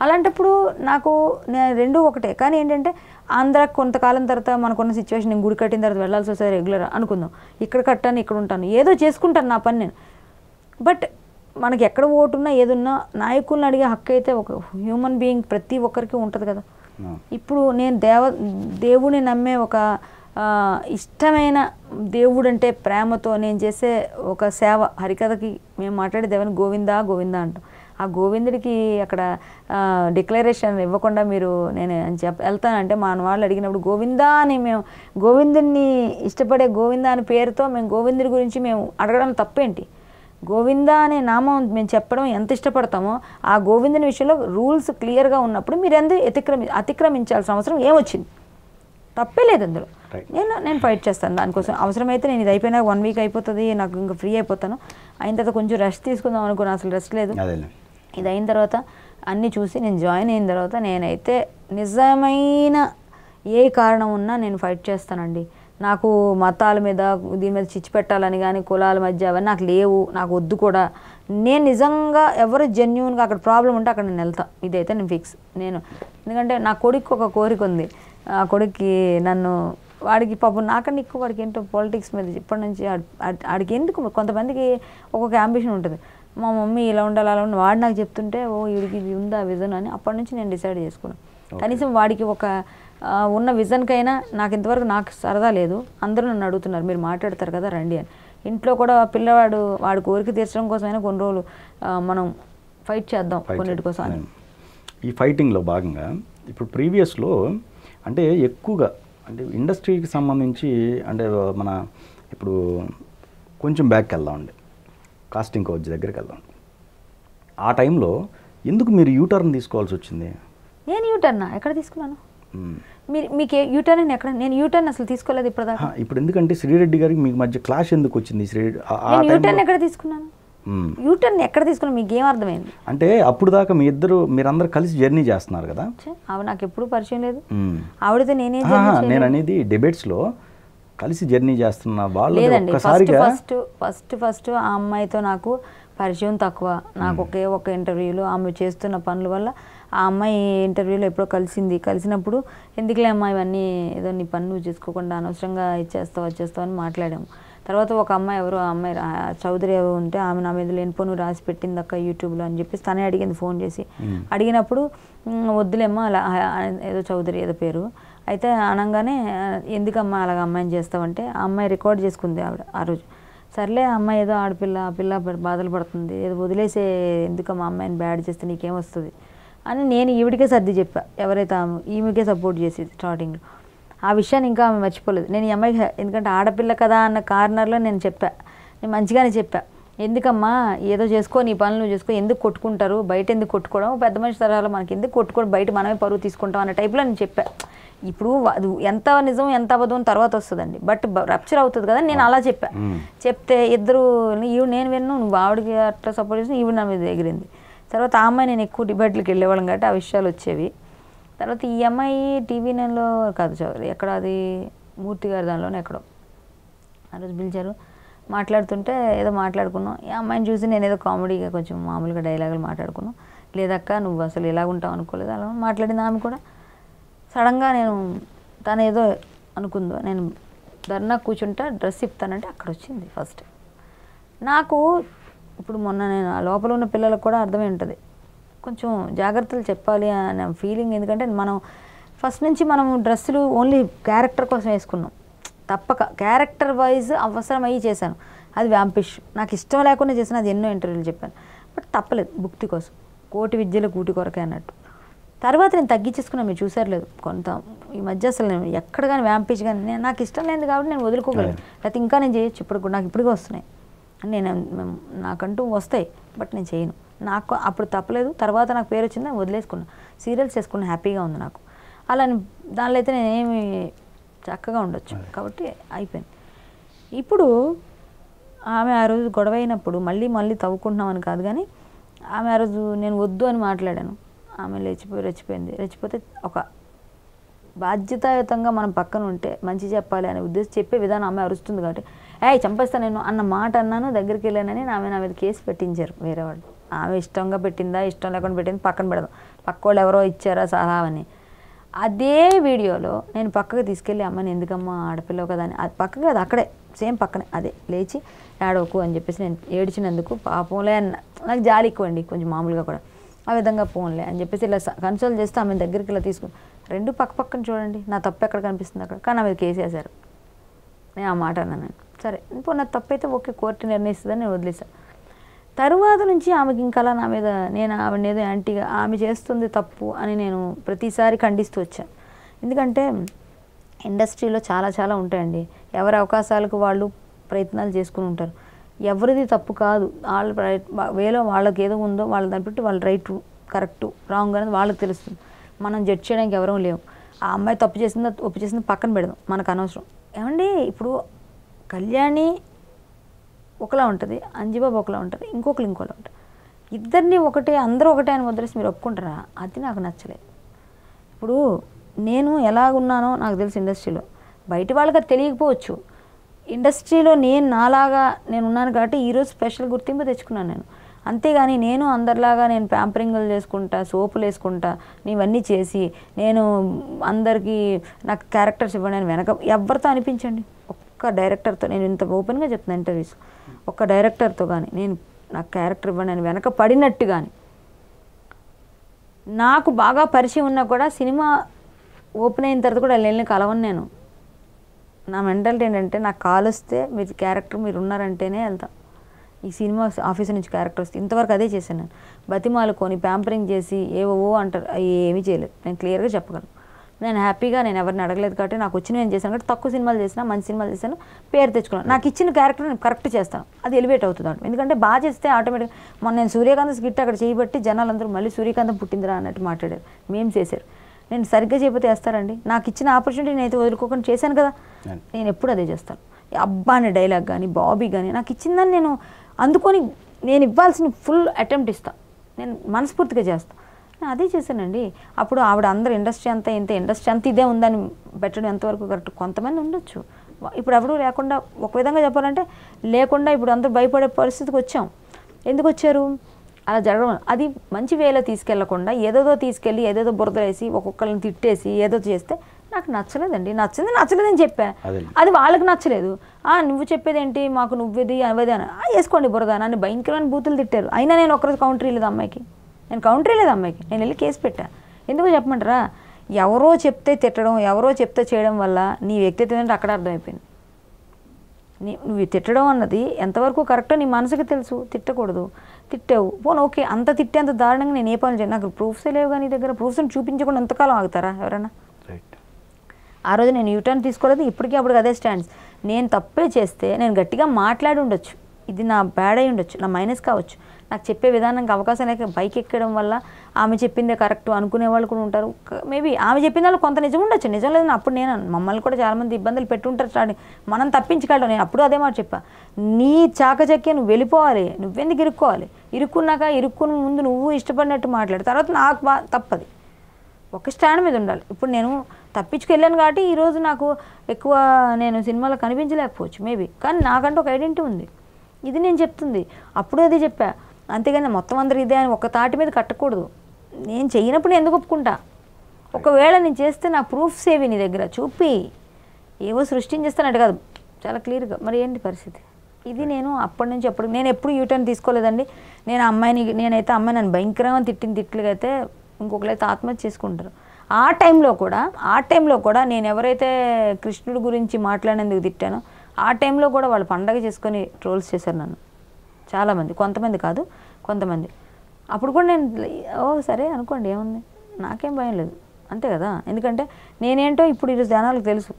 అలాంటప్పుడు నాకు నేను రెండు ఒకటే కానీ ఏంటంటే ఆంధ్ర కొంతకాలం తర్వాత మనకున్న సిచ్యువేషన్ నేను గుడి కట్టిన తర్వాత వెళ్ళాల్సి వస్తుంది రెగ్యులర్ అనుకుందాం ఇక్కడ కట్టాను ఇక్కడ ఉంటాను ఏదో చేసుకుంటాను నా పని నేను బట్ మనకి ఎక్కడ ఓటున్నా ఏదున్నా నాయకులను అడిగే హక్కు అయితే ఒక హ్యూమన్ బీయింగ్ ప్రతి ఒక్కరికి ఉంటుంది కదా ఇప్పుడు నేను దేవ దేవుని నమ్మే ఒక ఇష్టమైన దేవుడు అంటే ప్రేమతో నేను చేసే ఒక సేవ హరికథకి మేము మాట్లాడే దేవుని గోవిందా గోవిందా అంటాం ఆ గోవిందుడికి అక్కడ డిక్లరేషన్ ఇవ్వకుండా మీరు నేను అని చెప్ వెళ్తానంటే మా వాళ్ళు అడిగినప్పుడు గోవిందా అని మేము గోవిందుడిని ఇష్టపడే గోవిందా అని పేరుతో మేము గోవిందుడి గురించి మేము అడగడం తప్పేంటి గోవిందా అనే నామం మేము చెప్పడం ఎంత ఇష్టపడతామో ఆ గోవిందుని విషయంలో రూల్స్ క్లియర్గా ఉన్నప్పుడు మీరు ఎందుకు అతిక్రమి అతిక్రమించాల్సిన అవసరం ఏమొచ్చింది తప్పే లేదు అందులో నేను నేను ఫైట్ చేస్తాను దానికోసం అవసరమైతే నేను ఇది అయిపోయినా వన్ వీక్ అయిపోతుంది నాకు ఇంకా ఫ్రీ అయిపోతాను అయిన తర్వాత కొంచెం రెస్ట్ తీసుకుందాం అనుకున్నాను అసలు రెస్ట్ లేదు ఇది అయిన తర్వాత అన్నీ చూసి నేను జాయిన్ అయిన తర్వాత నేనైతే నిజమైన ఏ కారణం ఉన్నా నేను ఫైట్ చేస్తానండి నాకు మతాల మీద దీని మీద చిచ్చి పెట్టాలని కానీ కులాల మధ్య అవన్నీ నాకు లేవు నాకు వద్దు కూడా నేను నిజంగా ఎవరు జెన్యున్గా అక్కడ ప్రాబ్లం ఉంటే అక్కడ నేను వెళ్తాను ఇదైతే నేను ఫిక్స్ నేను ఎందుకంటే నా కొడుకు ఒక కోరిక ఉంది ఆ కొడుక్కి నన్ను వాడికి పాపం నాకన్నా ఎక్కువ వాడికి ఏంటో పాలిటిక్స్ మీద ఇప్పటి నుంచి ఆడికి ఎందుకు కొంతమందికి ఒక్కొక్క అంబిషన్ ఉంటుంది మా మమ్మీ ఇలా ఉండాలి అలా ఉండాలి వాడు నాకు చెప్తుంటే ఓ వీడికి ఇది ఉందా విజన్ అని అప్పటి నుంచి నేను డిసైడ్ చేసుకున్నాను కనీసం వాడికి ఒక ఉన్న విజన్కైనా నాకు ఇంతవరకు నాకు సరదా లేదు అందరూ నన్ను అడుగుతున్నారు మీరు మాట్లాడతారు కదా రండి అని ఇంట్లో కూడా పిల్లవాడు వాడి కోరిక తీర్చడం కోసమైనా కొన్ని రోజులు మనం ఫైట్ చేద్దాం కొన్నిటి కోసం ఈ ఫైటింగ్లో భాగంగా ఇప్పుడు ప్రీవియస్లో అంటే ఎక్కువగా అంటే ఇండస్ట్రీకి సంబంధించి అంటే మన ఇప్పుడు కొంచెం బ్యాక్ వెళ్దామండి కాస్టింగ్ కోచ్ దగ్గరికి వెళ్దాం ఆ టైంలో ఎందుకు మీరు యూటర్న్ తీసుకోవాల్సి వచ్చింది నేను యూటర్నా ఎక్కడ తీసుకున్నాను మీరు మీకు యూటర్న్ ఎక్కడ నేను యూటర్న్ అసలు తీసుకోలేదు ఇప్పుడు ఇప్పుడు ఎందుకంటే శ్రీరెడ్డి గారికి మీకు మధ్య క్లాష్ ఎందుకు వచ్చింది శ్రీరెడ్డి యూటర్న్ ఎక్కడ తీసుకున్నాను యూటర్న్ ఎక్కడ తీసుకున్నా మీకు ఏం అర్థమైంది అంటే అప్పుడు దాకా మీ ఇద్దరు మీరందరూ కలిసి జర్నీ చేస్తున్నారు కదా ఆవిడ నాకు ఎప్పుడు పరిచయం లేదు ఆవిడతో నేనే నేను అనేది లో కలిసి జర్నీ చేస్తున్న వాళ్ళు లేదండి ఫస్ట్ ఫస్ట్ ఫస్ట్ ఫస్ట్ ఆ అమ్మాయితో నాకు పరిచయం తక్కువ నాకు ఒకే ఒక ఇంటర్వ్యూలో ఆమె చేస్తున్న పనుల వల్ల ఆ అమ్మాయి ఇంటర్వ్యూలో ఎప్పుడో కలిసింది కలిసినప్పుడు ఎందుకులే అమ్మాయి ఇవన్నీ ఏదో నీ పని నువ్వు చేసుకోకుండా అనవసరంగా ఇచ్చేస్తావు వచ్చేస్తావు అని మాట్లాడాము తర్వాత ఒక అమ్మాయి ఎవరు అమ్మాయి చౌదరి ఎవరు ఉంటే ఆమె నా మీద లేని నువ్వు రాసి పెట్టింది అక్క యూట్యూబ్లో అని చెప్పేసి తనే అడిగింది ఫోన్ చేసి అడిగినప్పుడు వద్దులేమ్మా అలా ఏదో చౌదరి ఏదో పేరు అయితే అనగానే ఎందుకమ్మా అలాగ అమ్మాయిని చేస్తావంటే ఆ అమ్మాయి రికార్డ్ చేసుకుంది ఆవిడ ఆ రోజు సర్లే అమ్మాయి ఏదో ఆడపిల్ల ఆ పిల్ల బాధలు పడుతుంది ఏదో వదిలేసే ఎందుకమ్మా అమ్మాయిని బ్యాడ్ చేస్తే నీకేం వస్తుంది అని నేను ఈవిడికే సర్ది చెప్పా ఎవరైతే ఈమెకే సపోర్ట్ చేసేది స్టార్టింగ్లో ఆ విషయాన్ని ఇంకా ఆమె మర్చిపోలేదు నేను ఈ అమ్మాయికి ఎందుకంటే ఆడపిల్ల కదా అన్న కార్నర్లో నేను చెప్పా నేను మంచిగానే చెప్పా ఎందుకమ్మా ఏదో చేసుకో నీ పనులు నువ్వు చేసుకో ఎందుకు కొట్టుకుంటారు బయట ఎందుకు కొట్టుకోవడం పెద్ద మనిషి తరాలు మనకి ఎందుకు కొట్టుకోవడం బయట మనమే పరువు తీసుకుంటాం అన్న టైప్లో నేను చెప్పా ఇప్పుడు అది ఎంత నిజం ఎంత అబద్ధం తర్వాత వస్తుందండి బట్ రప్చర్ అవుతుంది కదా నేను అలా చెప్పా చెప్తే ఇద్దరు ఈవిడ నేను విన్ను నువ్వు ఆవిడకి అట్లా సపోర్ట్ చేసిన ఈవిడ నా మీద ఎగిరింది తర్వాత ఆ అమ్మాయి నేను ఎక్కువ డిబేట్లకు వెళ్ళేవాళ్ళం కాబట్టి ఆ విషయాలు వచ్చేవి తర్వాత ఈ అమ్మాయి e టీవీ నైన్లో కాదు చదువు ఎక్కడ అది మూర్తి గారి దానిలోనే ఎక్కడో ఆ రోజు పిలిచారు మాట్లాడుతుంటే ఏదో మాట్లాడుకున్నాం ఈ అమ్మాయిని చూసి నేను ఏదో కామెడీగా కొంచెం మామూలుగా డైలాగులు మాట్లాడుకున్నాం లేదక్క నువ్వు అసలు ఎలా ఉంటావు అనుకోలేదు అలా మాట్లాడింది ఆమె కూడా సడన్గా నేను తను ఏదో అనుకుందో నేను ధర్నా కూర్చుంటా డ్రెస్ ఇప్తానంటే అక్కడ వచ్చింది ఫస్ట్ నాకు ఇప్పుడు మొన్న నేను ఆ లోపల ఉన్న పిల్లలకు కూడా అర్థమై ఉంటుంది కొంచెం జాగ్రత్తలు చెప్పాలి అనే ఫీలింగ్ ఎందుకంటే మనం ఫస్ట్ నుంచి మనం డ్రెస్సులు ఓన్లీ క్యారెక్టర్ కోసం వేసుకున్నాం తప్పక క్యారెక్టర్ వైజ్ అవసరమయ్యి చేశాను అది వ్యాంపిష్ నాకు ఇష్టం లేకుండా చేసిన అది ఎన్నో ఇంటర్వ్యూలు చెప్పాను బట్ తప్పలేదు భుక్తి కోసం కోటి విద్యలో కూటి కొరకే అన్నట్టు తర్వాత నేను తగ్గించేసుకున్నాను మీరు చూసారు లేదు కొంత ఈ మధ్య అసలు నేను ఎక్కడ కానీ వ్యాంపిష్ కానీ నేను నాకు ఇష్టం లేదు కాబట్టి నేను వదులుకోగలను లేకపోతే ఇంకా నేను చేయొచ్చు ఇప్పుడు నాకు ఇప్పటికీ వస్తున్నాయి నేను నాకంటూ వస్తాయి బట్ నేను చేయను నాకు అప్పుడు తప్పలేదు తర్వాత నాకు పేరు వచ్చింది వదిలేసుకున్నా సీరియల్స్ చేసుకున్న హ్యాపీగా ఉంది నాకు అలా దానిలో అయితే నేనేమి చక్కగా ఉండొచ్చు కాబట్టి అయిపోయింది ఇప్పుడు ఆమె ఆ రోజు గొడవ అయినప్పుడు మళ్ళీ మళ్ళీ తవ్వుకుంటున్నామని కాదు కానీ ఆమె ఆ రోజు నేను వద్దు అని మాట్లాడాను ఆమె లేచిపోయి రెచ్చిపోయింది రెచ్చిపోతే ఒక బాధ్యతాయుతంగా మనం పక్కన ఉంటే మంచి చెప్పాలి అనే ఉద్దేశం చెప్పే విధానం ఆమె అరుస్తుంది కాబట్టి ఏ చంపేస్తా నేను అన్న మాట అన్నాను దగ్గరికి వెళ్ళానని ఆమె నా మీద కేసు పెట్టించారు వేరే వాళ్ళు ఆమె ఇష్టంగా పెట్టిందా ఇష్టం లేకుండా పెట్టింది పక్కన పెడదాం పక్క వాళ్ళు ఎవరో ఇచ్చారా సలహా అని అదే వీడియోలో నేను పక్కకు తీసుకెళ్ళి అమ్మని ఎందుకమ్మా ఆడపిల్లవు కదా అని అది పక్కకి అది అక్కడే సేమ్ పక్కనే అదే లేచి ఏడవకు అని చెప్పేసి నేను ఏడిచినందుకు పాపంలే అన్న నాకు జాలి అండి కొంచెం మామూలుగా కూడా ఆ విధంగా పోన్లే అని చెప్పేసి ఇలా కన్సోల్ చేస్తే ఆమె దగ్గరికి ఇలా తీసుకుని రెండు పక్క పక్కన చూడండి నా తప్పు ఎక్కడ కనిపిస్తుంది అక్కడ కానీ ఆమె కేసేశారు నేను ఆ మాట అన్నాను సరే ఇంకో నా తప్పు అయితే ఓకే కోర్టు నిర్ణయిస్తుందని నేను వదిలేసాను తరువాత నుంచి ఆమెకి ఇంకా నా మీద నేను ఆవిడ ఏదో యాంటీగా ఆమె చేస్తుంది తప్పు అని నేను ప్రతిసారి ఖండిస్తూ వచ్చాను ఎందుకంటే ఇండస్ట్రీలో చాలా చాలా ఉంటాయండి ఎవరి అవకాశాలకు వాళ్ళు ప్రయత్నాలు చేసుకుని ఉంటారు ఎవరిది తప్పు కాదు వాళ్ళ వేలో వాళ్ళకి ఏదో ఉందో వాళ్ళ దాన్ని బట్టి వాళ్ళు రైట్ కరెక్ట్ రాంగ్ అనేది వాళ్ళకి తెలుస్తుంది మనం జడ్జ్ చేయడానికి ఎవరూ లేవు ఆ అమ్మాయి తప్పు చేసిందో తప్పు చేసిందో పక్కన పెడదాం మనకు అనవసరం ఏమండి ఇప్పుడు కళ్యాణి ఒకలా ఉంటుంది అంజిబాబు ఒకలా ఉంటుంది ఇంకొకరు ఇంకోలా ఉంటుంది ఇద్దరిని ఒకటే అందరూ ఒకటే అని వదిలేసి మీరు ఒప్పుకుంటారా అది నాకు నచ్చలేదు ఇప్పుడు నేను ఎలాగున్నానో నాకు తెలుసు ఇండస్ట్రీలో బయట వాళ్ళకి అది తెలియకపోవచ్చు ఇండస్ట్రీలో నేను నాలాగా నేను ఉన్నాను కాబట్టి ఈరోజు స్పెషల్ గుర్తింపు తెచ్చుకున్నాను నేను అంతేగాని నేను అందరిలాగా నేను ప్యాంపరింగ్లు చేసుకుంటా సోపులు వేసుకుంటా ఇవన్నీ చేసి నేను అందరికీ నాకు క్యారెక్టర్స్ ఇవ్వండి అని వెనక ఎవరితో అనిపించండి ఒక్క డైరెక్టర్తో నేను ఇంత ఓపెన్గా చెప్తున్నాను ఇంటర్వ్యూస్ ఒక డైరెక్టర్తో కానీ నేను నాకు క్యారెక్టర్ ఇవ్వండి అని వెనక పడినట్టు కానీ నాకు బాగా పరిచయం ఉన్నా కూడా సినిమా ఓపెన్ అయిన తర్వాత కూడా వెళ్ళిన కలవను నేను నా మెంటాలిటీ ఏంటంటే నాకు కాల్ వస్తే మీరు క్యారెక్టర్ మీరు ఉన్నారంటేనే వెళ్తాం ఈ సినిమా ఆఫీస్ నుంచి క్యారెక్టర్ వస్తే ఇంతవరకు అదే చేశాను నేను బతిమాలు కొని ప్యాంపరింగ్ చేసి ఏవో అంటారు అవి ఏమీ చేయలేదు నేను క్లియర్గా చెప్పగలను నేను హ్యాపీగా నేను ఎవరిని అడగలేదు కాబట్టి నాకు వచ్చిన ఏం చేశాను కాబట్టి తక్కువ సినిమాలు చేసినా మంచి సినిమాలు చేశాను పేరు తెచ్చుకున్నాను నాకు ఇచ్చిన క్యారెక్టర్ నేను కరెక్ట్ చేస్తాను అది ఎలివేట్ అవుతుంది ఎందుకంటే బాగా చేస్తే ఆటోమేటిక్ మొన్న నేను సూర్యకాంత్ స్కిట్ అక్కడ చేయబట్టి జనాలందరూ మళ్ళీ సూర్యకాంతం పుట్టిందిరా అన్నట్టు మాట్లాడారు మేము చేశారు నేను సరిగ్గా చేయకపోతే వేస్తారండి నాకు ఇచ్చిన ఆపర్చునిటీ నేను అయితే వదులుకోకుండా చేశాను కదా నేను ఎప్పుడు అదే చేస్తాను అబ్బా అనే డైలాగ్ కానీ బాబీ కానీ నాకు ఇచ్చిందని నేను అందుకొని నేను ఇవ్వాల్సిన ఫుల్ అటెంప్ట్ ఇస్తాను నేను మనస్ఫూర్తిగా చేస్తాను అదే చేశానండి అప్పుడు ఆవిడ అందరు ఇండస్ట్రీ అంతా ఇంత ఇండస్ట్రీ అంతా ఇదే ఉందని పెట్టడం ఎంతవరకు కరెక్ట్ కొంతమంది ఉండొచ్చు ఇప్పుడు ఎవరు లేకుండా ఒక విధంగా చెప్పాలంటే లేకుండా ఇప్పుడు అందరూ భయపడే పరిస్థితికి వచ్చాం ఎందుకు వచ్చారు అలా జరగడం అది మంచి వేలో తీసుకెళ్లకుండా ఏదోదో తీసుకెళ్ళి ఏదేదో బురదలేసి వేసి ఒక్కొక్కరిని తిట్టేసి ఏదో చేస్తే నాకు నచ్చలేదండి నచ్చింది నచ్చలేదని చెప్పా అది వాళ్ళకి నచ్చలేదు ఆ నువ్వు చెప్పేదేంటి మాకు నువ్వేది అవది అని వేసుకోండి బురద నన్ను భయంకరమైన బూతులు తిట్టారు అయినా నేను ఒకరోజు కౌంటర్ ఇవ్వలేదు అమ్మాయికి నేను కౌంటర్ లేదు అమ్మాయికి నేను వెళ్ళి కేసు పెట్టా ఎందుకు చెప్పమంటారా ఎవరో చెప్తే తిట్టడం ఎవరో చెప్తే చేయడం వల్ల నీ వ్యక్తిత్వం ఏంటో అక్కడ అర్థమైపోయింది నీ నువ్వు తిట్టడం అన్నది ఎంతవరకు కరెక్టో నీ మనసుకు తెలుసు తిట్టకూడదు తిట్టావు పోను ఓకే అంత తిట్టే అంత దారుణంగా నేను ఏ పనులు చేయను నాకు ప్రూఫ్సే లేవు కానీ దగ్గర ప్రూఫ్స్ని చూపించకుండా ఎంతకాలం ఆగుతారా ఎవరైనా ఆ రోజు నేను యూటర్న్ తీసుకోలేదు ఇప్పటికీ అప్పుడు అదే స్టాండ్స్ నేను తప్పే చేస్తే నేను గట్టిగా మాట్లాడి ఉండొచ్చు ఇది నా బ్యాడ్ అయి ఉండొచ్చు నా మైనస్ కావచ్చు నాకు చెప్పే విధానంకి అవకాశం లేక బైక్ ఎక్కడం వల్ల ఆమె చెప్పిందే కరెక్ట్ అనుకునే వాళ్ళు కూడా ఉంటారు మేబీ ఆమె చెప్పిన వాళ్ళు కొంత నిజం ఉండొచ్చు నిజం లేదని అప్పుడు నేను మమ్మల్ని కూడా చాలామంది ఇబ్బందులు పెట్టుంటారు స్టార్టింగ్ మనం తప్పించుకెళ్ళడం నేను అప్పుడు అదే మాట చెప్పా నీ చాకచక్య నువ్వు వెళ్ళిపోవాలి నువ్వెందుకు ఇరుక్కోవాలి ఇరుక్కున్నాక ఇరుక్కుని ముందు నువ్వు ఇష్టపడినట్టు మాట్లాడు తర్వాత నాకు బా తప్పది ఒక స్టాండ్ మీద ఉండాలి ఇప్పుడు నేను తప్పించుకెళ్ళాను కాబట్టి ఈరోజు నాకు ఎక్కువ నేను సినిమాలో కనిపించలేకపోవచ్చు మేబీ కానీ నాకంటే ఒక ఐడెంటిటీ ఉంది ఇది నేను చెప్తుంది అప్పుడు అది చెప్పా అంతేగాని మొత్తం అందరు ఇదే అని ఒక తాటి మీద కట్టకూడదు నేను చేయనప్పుడు నేను ఎందుకు ఒప్పుకుంటా ఒకవేళ నేను చేస్తే నా ప్రూఫ్స్ ఏవి నీ దగ్గర చూపి ఏవో సృష్టించేస్తానట్టు కాదు చాలా క్లియర్గా మరి ఏంటి పరిస్థితి ఇది నేను అప్పటి నుంచి అప్పుడు నేను ఎప్పుడు యూటర్న్ తీసుకోలేదండి నేను అమ్మాయిని నేనైతే అమ్మాయి నన్ను భయంకరంగా తిట్టిన తిట్లుగైతే ఇంకొకరైతే ఆత్మహత్య చేసుకుంటారు ఆ టైంలో కూడా ఆ టైంలో కూడా నేను ఎవరైతే కృష్ణుడి గురించి మాట్లాడేందుకు తిట్టానో ఆ టైంలో కూడా వాళ్ళు పండగ చేసుకొని ట్రోల్స్ చేశారు నన్ను చాలామంది కొంతమంది కాదు కొంతమంది అప్పుడు కూడా నేను ఓ సరే అనుకోండి ఏముంది నాకేం భయం లేదు అంతే కదా ఎందుకంటే నేనేంటో ఇప్పుడు ఈరోజు జనాలకు తెలుసు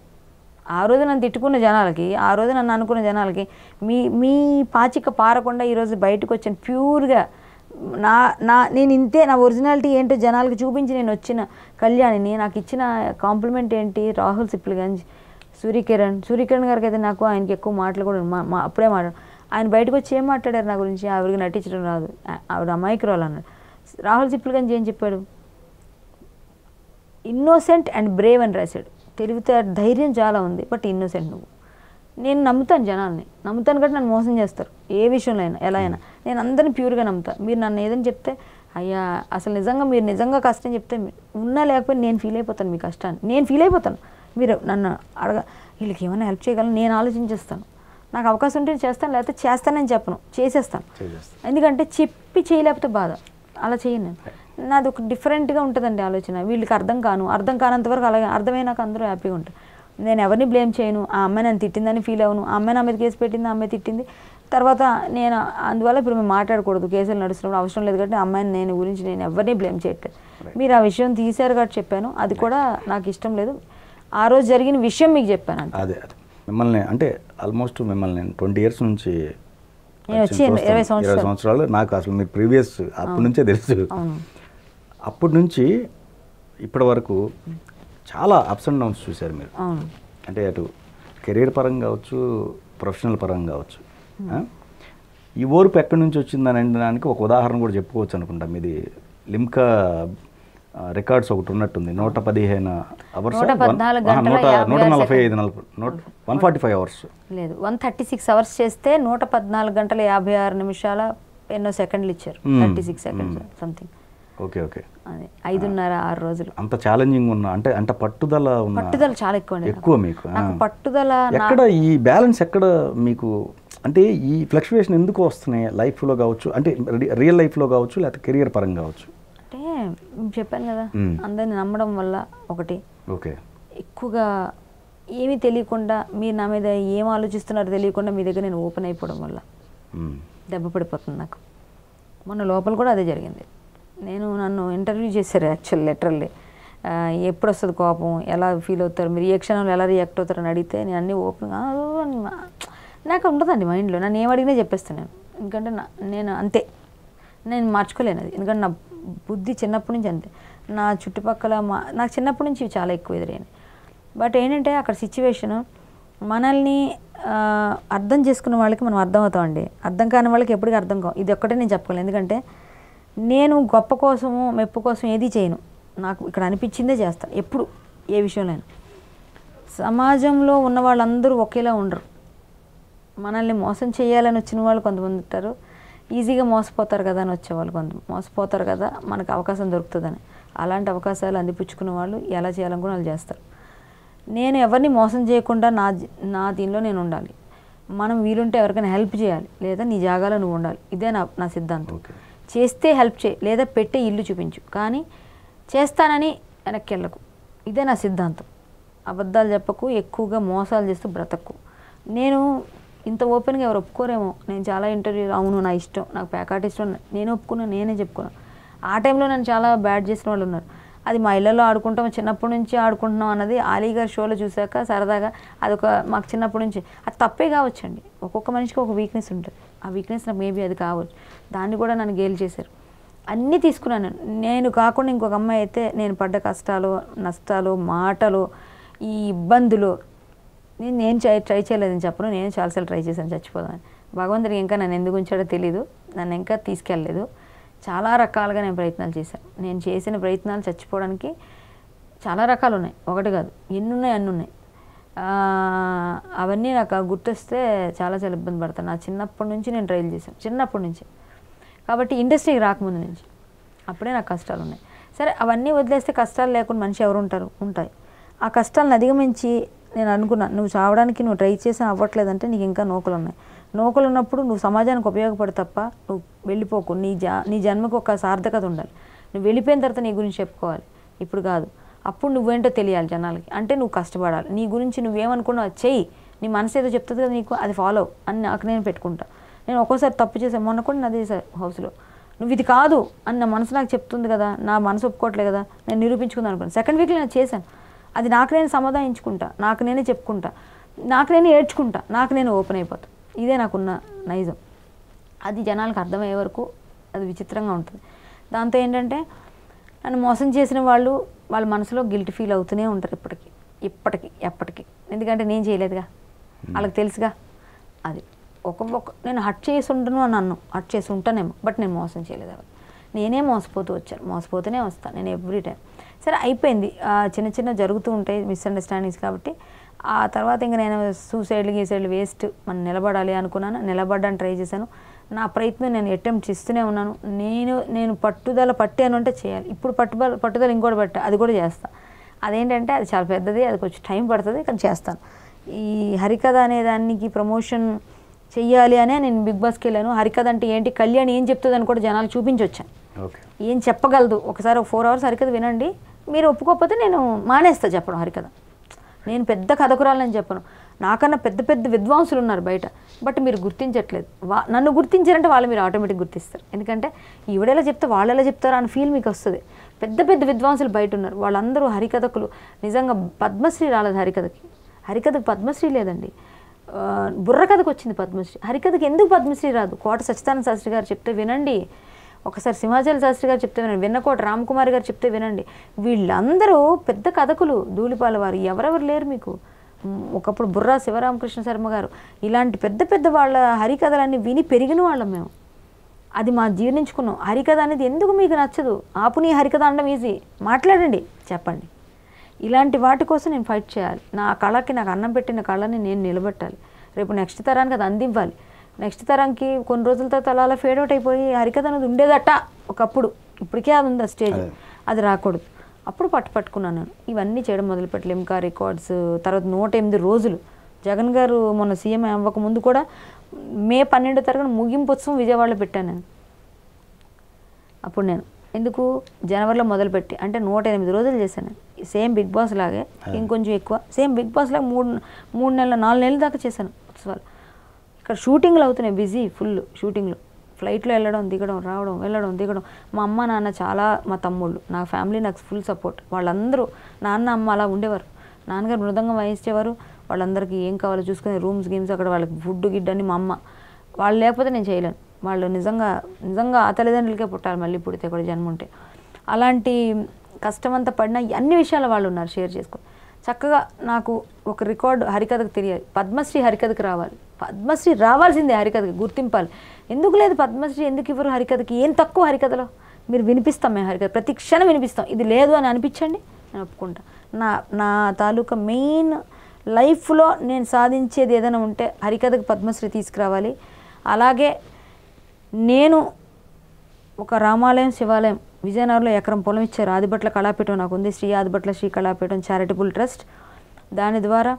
ఆ రోజు నన్ను తిట్టుకున్న జనాలకి ఆ రోజు నన్ను అనుకున్న జనాలకి మీ మీ పాచిక పారకుండా ఈరోజు బయటకు వచ్చిన ప్యూర్గా నా నా నేను ఇంతే నా ఒరిజినాలిటీ ఏంటో జనాలకు చూపించి నేను వచ్చిన కళ్యాణిని నాకు ఇచ్చిన కాంప్లిమెంట్ ఏంటి రాహుల్ సిప్లిగంజ్ సూర్యకిరణ్ సూర్యకిరణ్ గారికి అయితే నాకు ఆయనకి ఎక్కువ మాటలు కూడా మా అప్పుడే మాట్లాడు ఆయన బయటకు వచ్చి ఏం మాట్లాడారు నా గురించి ఆవిడకి నటించడం రాదు ఆవిడ అమాయకురాలు అన్నాడు రాహుల్ సిప్పుల్ గంజ్ ఏం చెప్పాడు ఇన్నోసెంట్ అండ్ బ్రేవ్ అని రాశాడు తెలివితే ధైర్యం చాలా ఉంది బట్ ఇన్నోసెంట్ నువ్వు నేను నమ్ముతాను జనాల్ని నమ్ముతాను కంటే నన్ను మోసం చేస్తారు ఏ విషయంలో అయినా ఎలా అయినా hmm. నేను అందరిని ప్యూర్గా నమ్ముతాను మీరు నన్ను ఏదని చెప్తే అయ్యా అసలు నిజంగా మీరు నిజంగా కష్టం చెప్తే ఉన్నా లేకపోయినా నేను ఫీల్ అయిపోతాను మీ కష్టాన్ని నేను ఫీల్ అయిపోతాను మీరు నన్ను అడగ వీళ్ళకి ఏమైనా హెల్ప్ చేయగలను నేను ఆలోచించేస్తాను నాకు అవకాశం ఉంటే చేస్తాను లేకపోతే చేస్తానని చెప్పను చేసేస్తాను ఎందుకంటే చెప్పి చేయలేకపోతే బాధ అలా చేయను నేను నాది ఒక డిఫరెంట్గా ఉంటుందండి ఆలోచన వీళ్ళకి అర్థం కాను అర్థం కానంత వరకు అలాగే అర్థమైనాక అందరూ హ్యాపీగా ఉంటారు నేను ఎవరిని బ్లేమ్ చేయను ఆ అమ్మాయి నన్ను తిట్టిందని ఫీల్ అవ్వను ఆ అమ్మాయి నా మీద కేసు పెట్టింది ఆ అమ్మాయి తిట్టింది తర్వాత నేను అందువల్ల ఇప్పుడు మేము మాట్లాడకూడదు కేసులు నడుస్తున్నప్పుడు అవసరం లేదు కాబట్టి అమ్మాయిని నేను గురించి నేను ఎవరిని బ్లేమ్ చేయట్లేదు మీరు ఆ విషయం తీశారు కాబట్టి చెప్పాను అది కూడా నాకు ఇష్టం లేదు ఆ రోజు జరిగిన విషయం మీకు చెప్పాను అదే మిమ్మల్ని అంటే ఆల్మోస్ట్ మిమ్మల్ని నేను ట్వంటీ ఇయర్స్ నుంచి ఇరవై సంవత్సరాలు నాకు అసలు మీరు ప్రీవియస్ అప్పటి నుంచే తెలుసు అప్పటి నుంచి ఇప్పటి వరకు చాలా అప్స్ అండ్ డౌన్స్ చూశారు మీరు అంటే అటు కెరీర్ పరంగా కావచ్చు ప్రొఫెషనల్ పరంగా కావచ్చు ఈ ఓర్పు ఎక్కడి నుంచి వచ్చిందని అనడానికి ఒక ఉదాహరణ కూడా చెప్పుకోవచ్చు అనుకుంటాం ఇది లిమ్కా రికార్డ్స్ ఒకటి ఉన్నట్టుంది నూట పదిహేను అవర్స్ నూట నూట నలభై ఐదు నలభై వన్ ఫార్టీ ఫైవ్ అవర్స్ లేదు వన్ థర్టీ సిక్స్ అవర్స్ చేస్తే నూట పద్నాలుగు గంటల యాభై ఆరు నిమిషాల ఎన్నో సెకండ్లు ఇచ్చారు thirty six seconds something okay okay అదే ఐదున్నర ఆరు రోజులు అంత ఛాలెంజింగ్ ఉన్న అంటే అంత పట్టుదల ఉన్న పట్టుదల చాలా ఎక్కువ ఎక్కువ మీకు పట్టుదల ఎక్కడ ఈ బ్యాలెన్స్ ఎక్కడ మీకు అంటే ఈ ఫ్లక్చువేషన్ ఎందుకు వస్తున్నాయి లైఫ్లో కావచ్చు అంటే రియల్ లైఫ్లో కావచ్చు లేకపోతే కెరియర్ పరంగా కావచ్చు చెప్పాను కదా అందరిని నమ్మడం వల్ల ఒకటి ఓకే ఎక్కువగా ఏమీ తెలియకుండా మీరు నా మీద ఏం ఆలోచిస్తున్నారో తెలియకుండా మీ దగ్గర నేను ఓపెన్ అయిపోవడం వల్ల దెబ్బ పడిపోతుంది నాకు మొన్న లోపల కూడా అదే జరిగింది నేను నన్ను ఇంటర్వ్యూ చేశారు యాక్చువల్ లెటర్లీ ఎప్పుడు వస్తుంది కోపం ఎలా ఫీల్ అవుతారు మీరు ఏ క్షణంలో ఎలా రియాక్ట్ అవుతారు అని అడిగితే నేను అన్నీ ఓపెన్ నాకు ఉంటుందండి మైండ్లో నన్ను ఏం అడిగినా చెప్పేస్తాను నేను ఎందుకంటే నేను అంతే నేను మార్చుకోలేను అది ఎందుకంటే నా బుద్ధి చిన్నప్పటి నుంచి అంతే నా చుట్టుపక్కల మా నాకు చిన్నప్పటి నుంచి చాలా ఎక్కువ ఎదురైంది బట్ ఏంటంటే అక్కడ సిచ్యువేషన్ మనల్ని అర్థం చేసుకున్న వాళ్ళకి మనం అర్థం అవుతామండి అర్థం కాని వాళ్ళకి ఎప్పటికీ అర్థం కావు ఇది ఒక్కటే నేను చెప్పగలను ఎందుకంటే నేను గొప్ప కోసము మెప్పు కోసం ఏది చేయను నాకు ఇక్కడ అనిపించిందే చేస్తాను ఎప్పుడు ఏ విషయంలో సమాజంలో ఉన్న వాళ్ళందరూ ఒకేలా ఉండరు మనల్ని మోసం చేయాలని వచ్చిన వాళ్ళు కొంతమంది ఉంటారు ఈజీగా మోసపోతారు కదా అని వచ్చేవాళ్ళు కొంత మోసపోతారు కదా మనకు అవకాశం దొరుకుతుందని అలాంటి అవకాశాలు అందిపుచ్చుకునే వాళ్ళు ఎలా చేయాలనుకుని వాళ్ళు చేస్తారు నేను ఎవరిని మోసం చేయకుండా నా నా దీనిలో నేను ఉండాలి మనం వీలుంటే ఎవరికైనా హెల్ప్ చేయాలి లేదా నీ జాగాలో నువ్వు ఉండాలి ఇదే నా నా సిద్ధాంతం చేస్తే హెల్ప్ చేయి లేదా పెట్టే ఇల్లు చూపించు కానీ చేస్తానని వెనక్కి వెళ్ళకు ఇదే నా సిద్ధాంతం అబద్ధాలు చెప్పకు ఎక్కువగా మోసాలు చేస్తూ బ్రతకు నేను ఇంత ఓపెన్గా ఎవరు ఒప్పుకోరేమో నేను చాలా ఇంటర్వ్యూ అవును నా ఇష్టం నాకు ప్యాకాట్ ఇష్టం నేను ఒప్పుకున్నాను నేనే చెప్పుకున్నాను ఆ టైంలో నన్ను చాలా బ్యాడ్ చేసిన వాళ్ళు ఉన్నారు అది మా ఇళ్ళలో ఆడుకుంటాం చిన్నప్పటి నుంచి ఆడుకుంటున్నాం అన్నది ఆలీ షోలో చూశాక సరదాగా అదొక మాకు చిన్నప్పటి నుంచి అది తప్పే కావచ్చండి ఒక్కొక్క మనిషికి ఒక వీక్నెస్ ఉంటుంది ఆ వీక్నెస్ నాకు మేబీ అది కావచ్చు దాన్ని కూడా నన్ను గేలు చేశారు అన్నీ తీసుకున్నాను నేను కాకుండా ఇంకొక అమ్మాయి అయితే నేను పడ్డ కష్టాలు నష్టాలు మాటలు ఈ ఇబ్బందులు నేను నేను ట్రై చేయలేదని చెప్పను నేను చాలాసార్లు ట్రై చేశాను చచ్చిపోదామని భగవంతుడికి ఇంకా నన్ను ఎందుకు ఉంచాడో తెలీదు నన్ను ఇంకా తీసుకెళ్ళలేదు చాలా రకాలుగా నేను ప్రయత్నాలు చేశాను నేను చేసిన ప్రయత్నాలు చచ్చిపోవడానికి చాలా రకాలు ఉన్నాయి ఒకటి కాదు ఎన్ని ఉన్నాయి అన్ని ఉన్నాయి అవన్నీ నాకు గుర్తొస్తే చాలా చాలా ఇబ్బంది పడతాను నా చిన్నప్పటి నుంచి నేను ట్రైల్ చేశాను చిన్నప్పటి నుంచి కాబట్టి ఇండస్ట్రీకి రాకముందు నుంచి అప్పుడే నాకు కష్టాలు ఉన్నాయి సరే అవన్నీ వదిలేస్తే కష్టాలు లేకుండా మనిషి ఎవరు ఉంటారు ఉంటాయి ఆ కష్టాలను అధిగమించి నేను అనుకున్నా నువ్వు చావడానికి నువ్వు ట్రై చేసి అవ్వట్లేదంటే నీకు ఇంకా నోకలు ఉన్నాయి నోకలు ఉన్నప్పుడు నువ్వు సమాజానికి ఉపయోగపడి తప్ప నువ్వు వెళ్ళిపోకు నీ జా నీ జన్మకు ఒక సార్థకత ఉండాలి నువ్వు వెళ్ళిపోయిన తర్వాత నీ గురించి చెప్పుకోవాలి ఇప్పుడు కాదు అప్పుడు నువ్వేంటో తెలియాలి జనాలకి అంటే నువ్వు కష్టపడాలి నీ గురించి నువ్వేమనుకున్నావు చెయ్యి నీ మనసు ఏదో చెప్తుంది కదా నీకు అది ఫాలో అని నాకు నేను పెట్టుకుంటా నేను ఒక్కోసారి తప్పు చేసే మొన్న కూడా నాది హౌస్లో నువ్వు ఇది కాదు అని నా మనసు నాకు చెప్తుంది కదా నా మనసు ఒప్పుకోవట్లేదు కదా నేను నిరూపించుకుందాం అనుకున్నాను సెకండ్ వీక్లో నేను చేశాను అది నాకు నేను సమాధానించుకుంటా నాకు నేనే చెప్పుకుంటా నాకు నేను ఏడ్చుకుంటా నాకు నేను ఓపెన్ అయిపోతా ఇదే నాకున్న నైజం అది జనాలకు అర్థమయ్యే వరకు అది విచిత్రంగా ఉంటుంది దాంతో ఏంటంటే నన్ను మోసం చేసిన వాళ్ళు వాళ్ళ మనసులో గిల్ట్ ఫీల్ అవుతూనే ఉంటారు ఇప్పటికీ ఇప్పటికీ ఎప్పటికీ ఎందుకంటే నేను చేయలేదుగా వాళ్ళకి తెలుసుగా అది ఒక ఒక నేను హట్ చేసి ఉండను అని అన్ను హట్ చేసి ఉంటానేమో బట్ నేను మోసం చేయలేదు నేనే మోసపోతూ వచ్చాను మోసపోతూనే వస్తాను నేను ఎవ్రీ టైం సరే అయిపోయింది చిన్న చిన్న జరుగుతూ ఉంటాయి మిస్అండర్స్టాండింగ్స్ కాబట్టి ఆ తర్వాత ఇంకా నేను సూసైడ్లు గీసైడ్లు వేస్ట్ మనం నిలబడాలి అనుకున్నాను నిలబడడానికి ట్రై చేశాను నా ప్రయత్నం నేను అటెంప్ట్ ఇస్తూనే ఉన్నాను నేను నేను పట్టుదల పట్టాను అంటే చేయాలి ఇప్పుడు పట్టుదల పట్టుదల ఇంకోటి పట్ట అది కూడా చేస్తాను అదేంటంటే అది చాలా పెద్దది అది కొంచెం టైం పడుతుంది కానీ చేస్తాను ఈ హరికథ అనే దానికి ప్రమోషన్ చెయ్యాలి అనే నేను బిగ్ బాస్కి వెళ్ళాను హరికథ అంటే ఏంటి కళ్యాణ్ ఏం చెప్తుంది అని కూడా జనాలు చూపించొచ్చాను ఏం చెప్పగలదు ఒకసారి ఫోర్ అవర్స్ హరికథ వినండి మీరు ఒప్పుకోకపోతే నేను మానేస్తా చెప్పడం హరికథ నేను పెద్ద కథకురాలని చెప్పను నాకన్నా పెద్ద పెద్ద విద్వాంసులు ఉన్నారు బయట బట్ మీరు గుర్తించట్లేదు వా నన్ను గుర్తించారంటే వాళ్ళు మీరు ఆటోమేటిక్ గుర్తిస్తారు ఎందుకంటే ఈవిడేలా చెప్తే వాళ్ళు ఎలా చెప్తారా అని ఫీల్ మీకు వస్తుంది పెద్ద పెద్ద విద్వాంసులు బయట ఉన్నారు వాళ్ళందరూ హరికథకులు నిజంగా పద్మశ్రీ రాలేదు హరికథకి హరికథకు పద్మశ్రీ లేదండి బుర్రకథకు వచ్చింది పద్మశ్రీ హరికథకి ఎందుకు పద్మశ్రీ రాదు కోట సత్యనారాయణ శాస్త్రి గారు చెప్తే వినండి ఒకసారి సింహాచల శాస్త్రి గారు చెప్తే వినండి విన్నకోట రామ్కుమార్ గారు చెప్తే వినండి వీళ్ళందరూ పెద్ద కథకులు ధూళిపాల వారు ఎవరెవరు లేరు మీకు ఒకప్పుడు బుర్రా శివరామకృష్ణ శర్మ గారు ఇలాంటి పెద్ద పెద్ద వాళ్ళ హరికథలన్నీ విని పెరిగిన వాళ్ళం మేము అది మా జీర్ణించుకున్నాం హరికథ అనేది ఎందుకు మీకు నచ్చదు ఆపుని హరికథ అనడం ఈజీ మాట్లాడండి చెప్పండి ఇలాంటి వాటి కోసం నేను ఫైట్ చేయాలి నా కళకి నాకు అన్నం పెట్టిన కళని నేను నిలబెట్టాలి రేపు నెక్స్ట్ తరానికి అది అందివ్వాలి నెక్స్ట్ తరంకి కొన్ని రోజుల తర్వాత అలా అలా ఫేడ్ అవుట్ అయిపోయి హరికథ అనేది ఉండేదట ఒకప్పుడు ఇప్పటికే అది ఉంది ఆ స్టేజ్ అది రాకూడదు అప్పుడు పట్టు పట్టుకున్నాను నేను ఇవన్నీ చేయడం పెట్టలేము ఇంకా రికార్డ్స్ తర్వాత నూట ఎనిమిది రోజులు జగన్ గారు మొన్న సీఎం అవ్వక ముందు కూడా మే పన్నెండో తరగతి ముగింపు ఉత్సవం విజయవాడలో పెట్టాను నేను అప్పుడు నేను ఎందుకు జనవరిలో మొదలుపెట్టి అంటే నూట ఎనిమిది రోజులు చేశాను సేమ్ బిగ్ బాస్ లాగే ఇంకొంచెం ఎక్కువ సేమ్ బిగ్ బాస్ లాగా మూడు మూడు నెలల నాలుగు నెలల దాకా చేశాను ఉత్సవాలు ఇక్కడ షూటింగ్లు అవుతున్నాయి బిజీ ఫుల్ షూటింగ్లు ఫ్లైట్లో వెళ్ళడం దిగడం రావడం వెళ్ళడం దిగడం మా అమ్మ నాన్న చాలా మా తమ్ముళ్ళు నా ఫ్యామిలీ నాకు ఫుల్ సపోర్ట్ వాళ్ళందరూ నాన్న అమ్మ అలా ఉండేవారు నాన్నగారు మృదంగం వహించేవారు వాళ్ళందరికీ ఏం కావాలో చూసుకునే రూమ్స్ గేమ్స్ అక్కడ వాళ్ళకి ఫుడ్ గిడ్ అని మా అమ్మ వాళ్ళు లేకపోతే నేను చేయలేను వాళ్ళు నిజంగా నిజంగా ఆ తల్లిదండ్రులకే పుట్టాలి మళ్ళీ పుడితే కూడా జన్మ ఉంటే అలాంటి కష్టమంతా పడిన అన్ని విషయాలు వాళ్ళు ఉన్నారు షేర్ చేసుకో చక్కగా నాకు ఒక రికార్డు హరికథకు తెలియాలి పద్మశ్రీ హరికథకు రావాలి పద్మశ్రీ రావాల్సిందే హరికథకి గుర్తింపాలి ఎందుకు లేదు పద్మశ్రీ ఎందుకు ఇవ్వరు హరికథకి ఏం తక్కువ హరికథలో మీరు వినిపిస్తాం మేము హరికథ ప్రతి క్షణం వినిపిస్తాం ఇది లేదు అని అనిపించండి నేను ఒప్పుకుంటా నా నా తాలూకా మెయిన్ లైఫ్లో నేను సాధించేది ఏదైనా ఉంటే హరికథకు పద్మశ్రీ తీసుకురావాలి అలాగే నేను ఒక రామాలయం శివాలయం విజయనగరంలో ఎకరం పొలం ఇచ్చారు ఆదిబట్ల కళాపీఠం నాకు ఉంది శ్రీ ఆదిబట్ల శ్రీ కళాపీఠం చారిటబుల్ ట్రస్ట్ దాని ద్వారా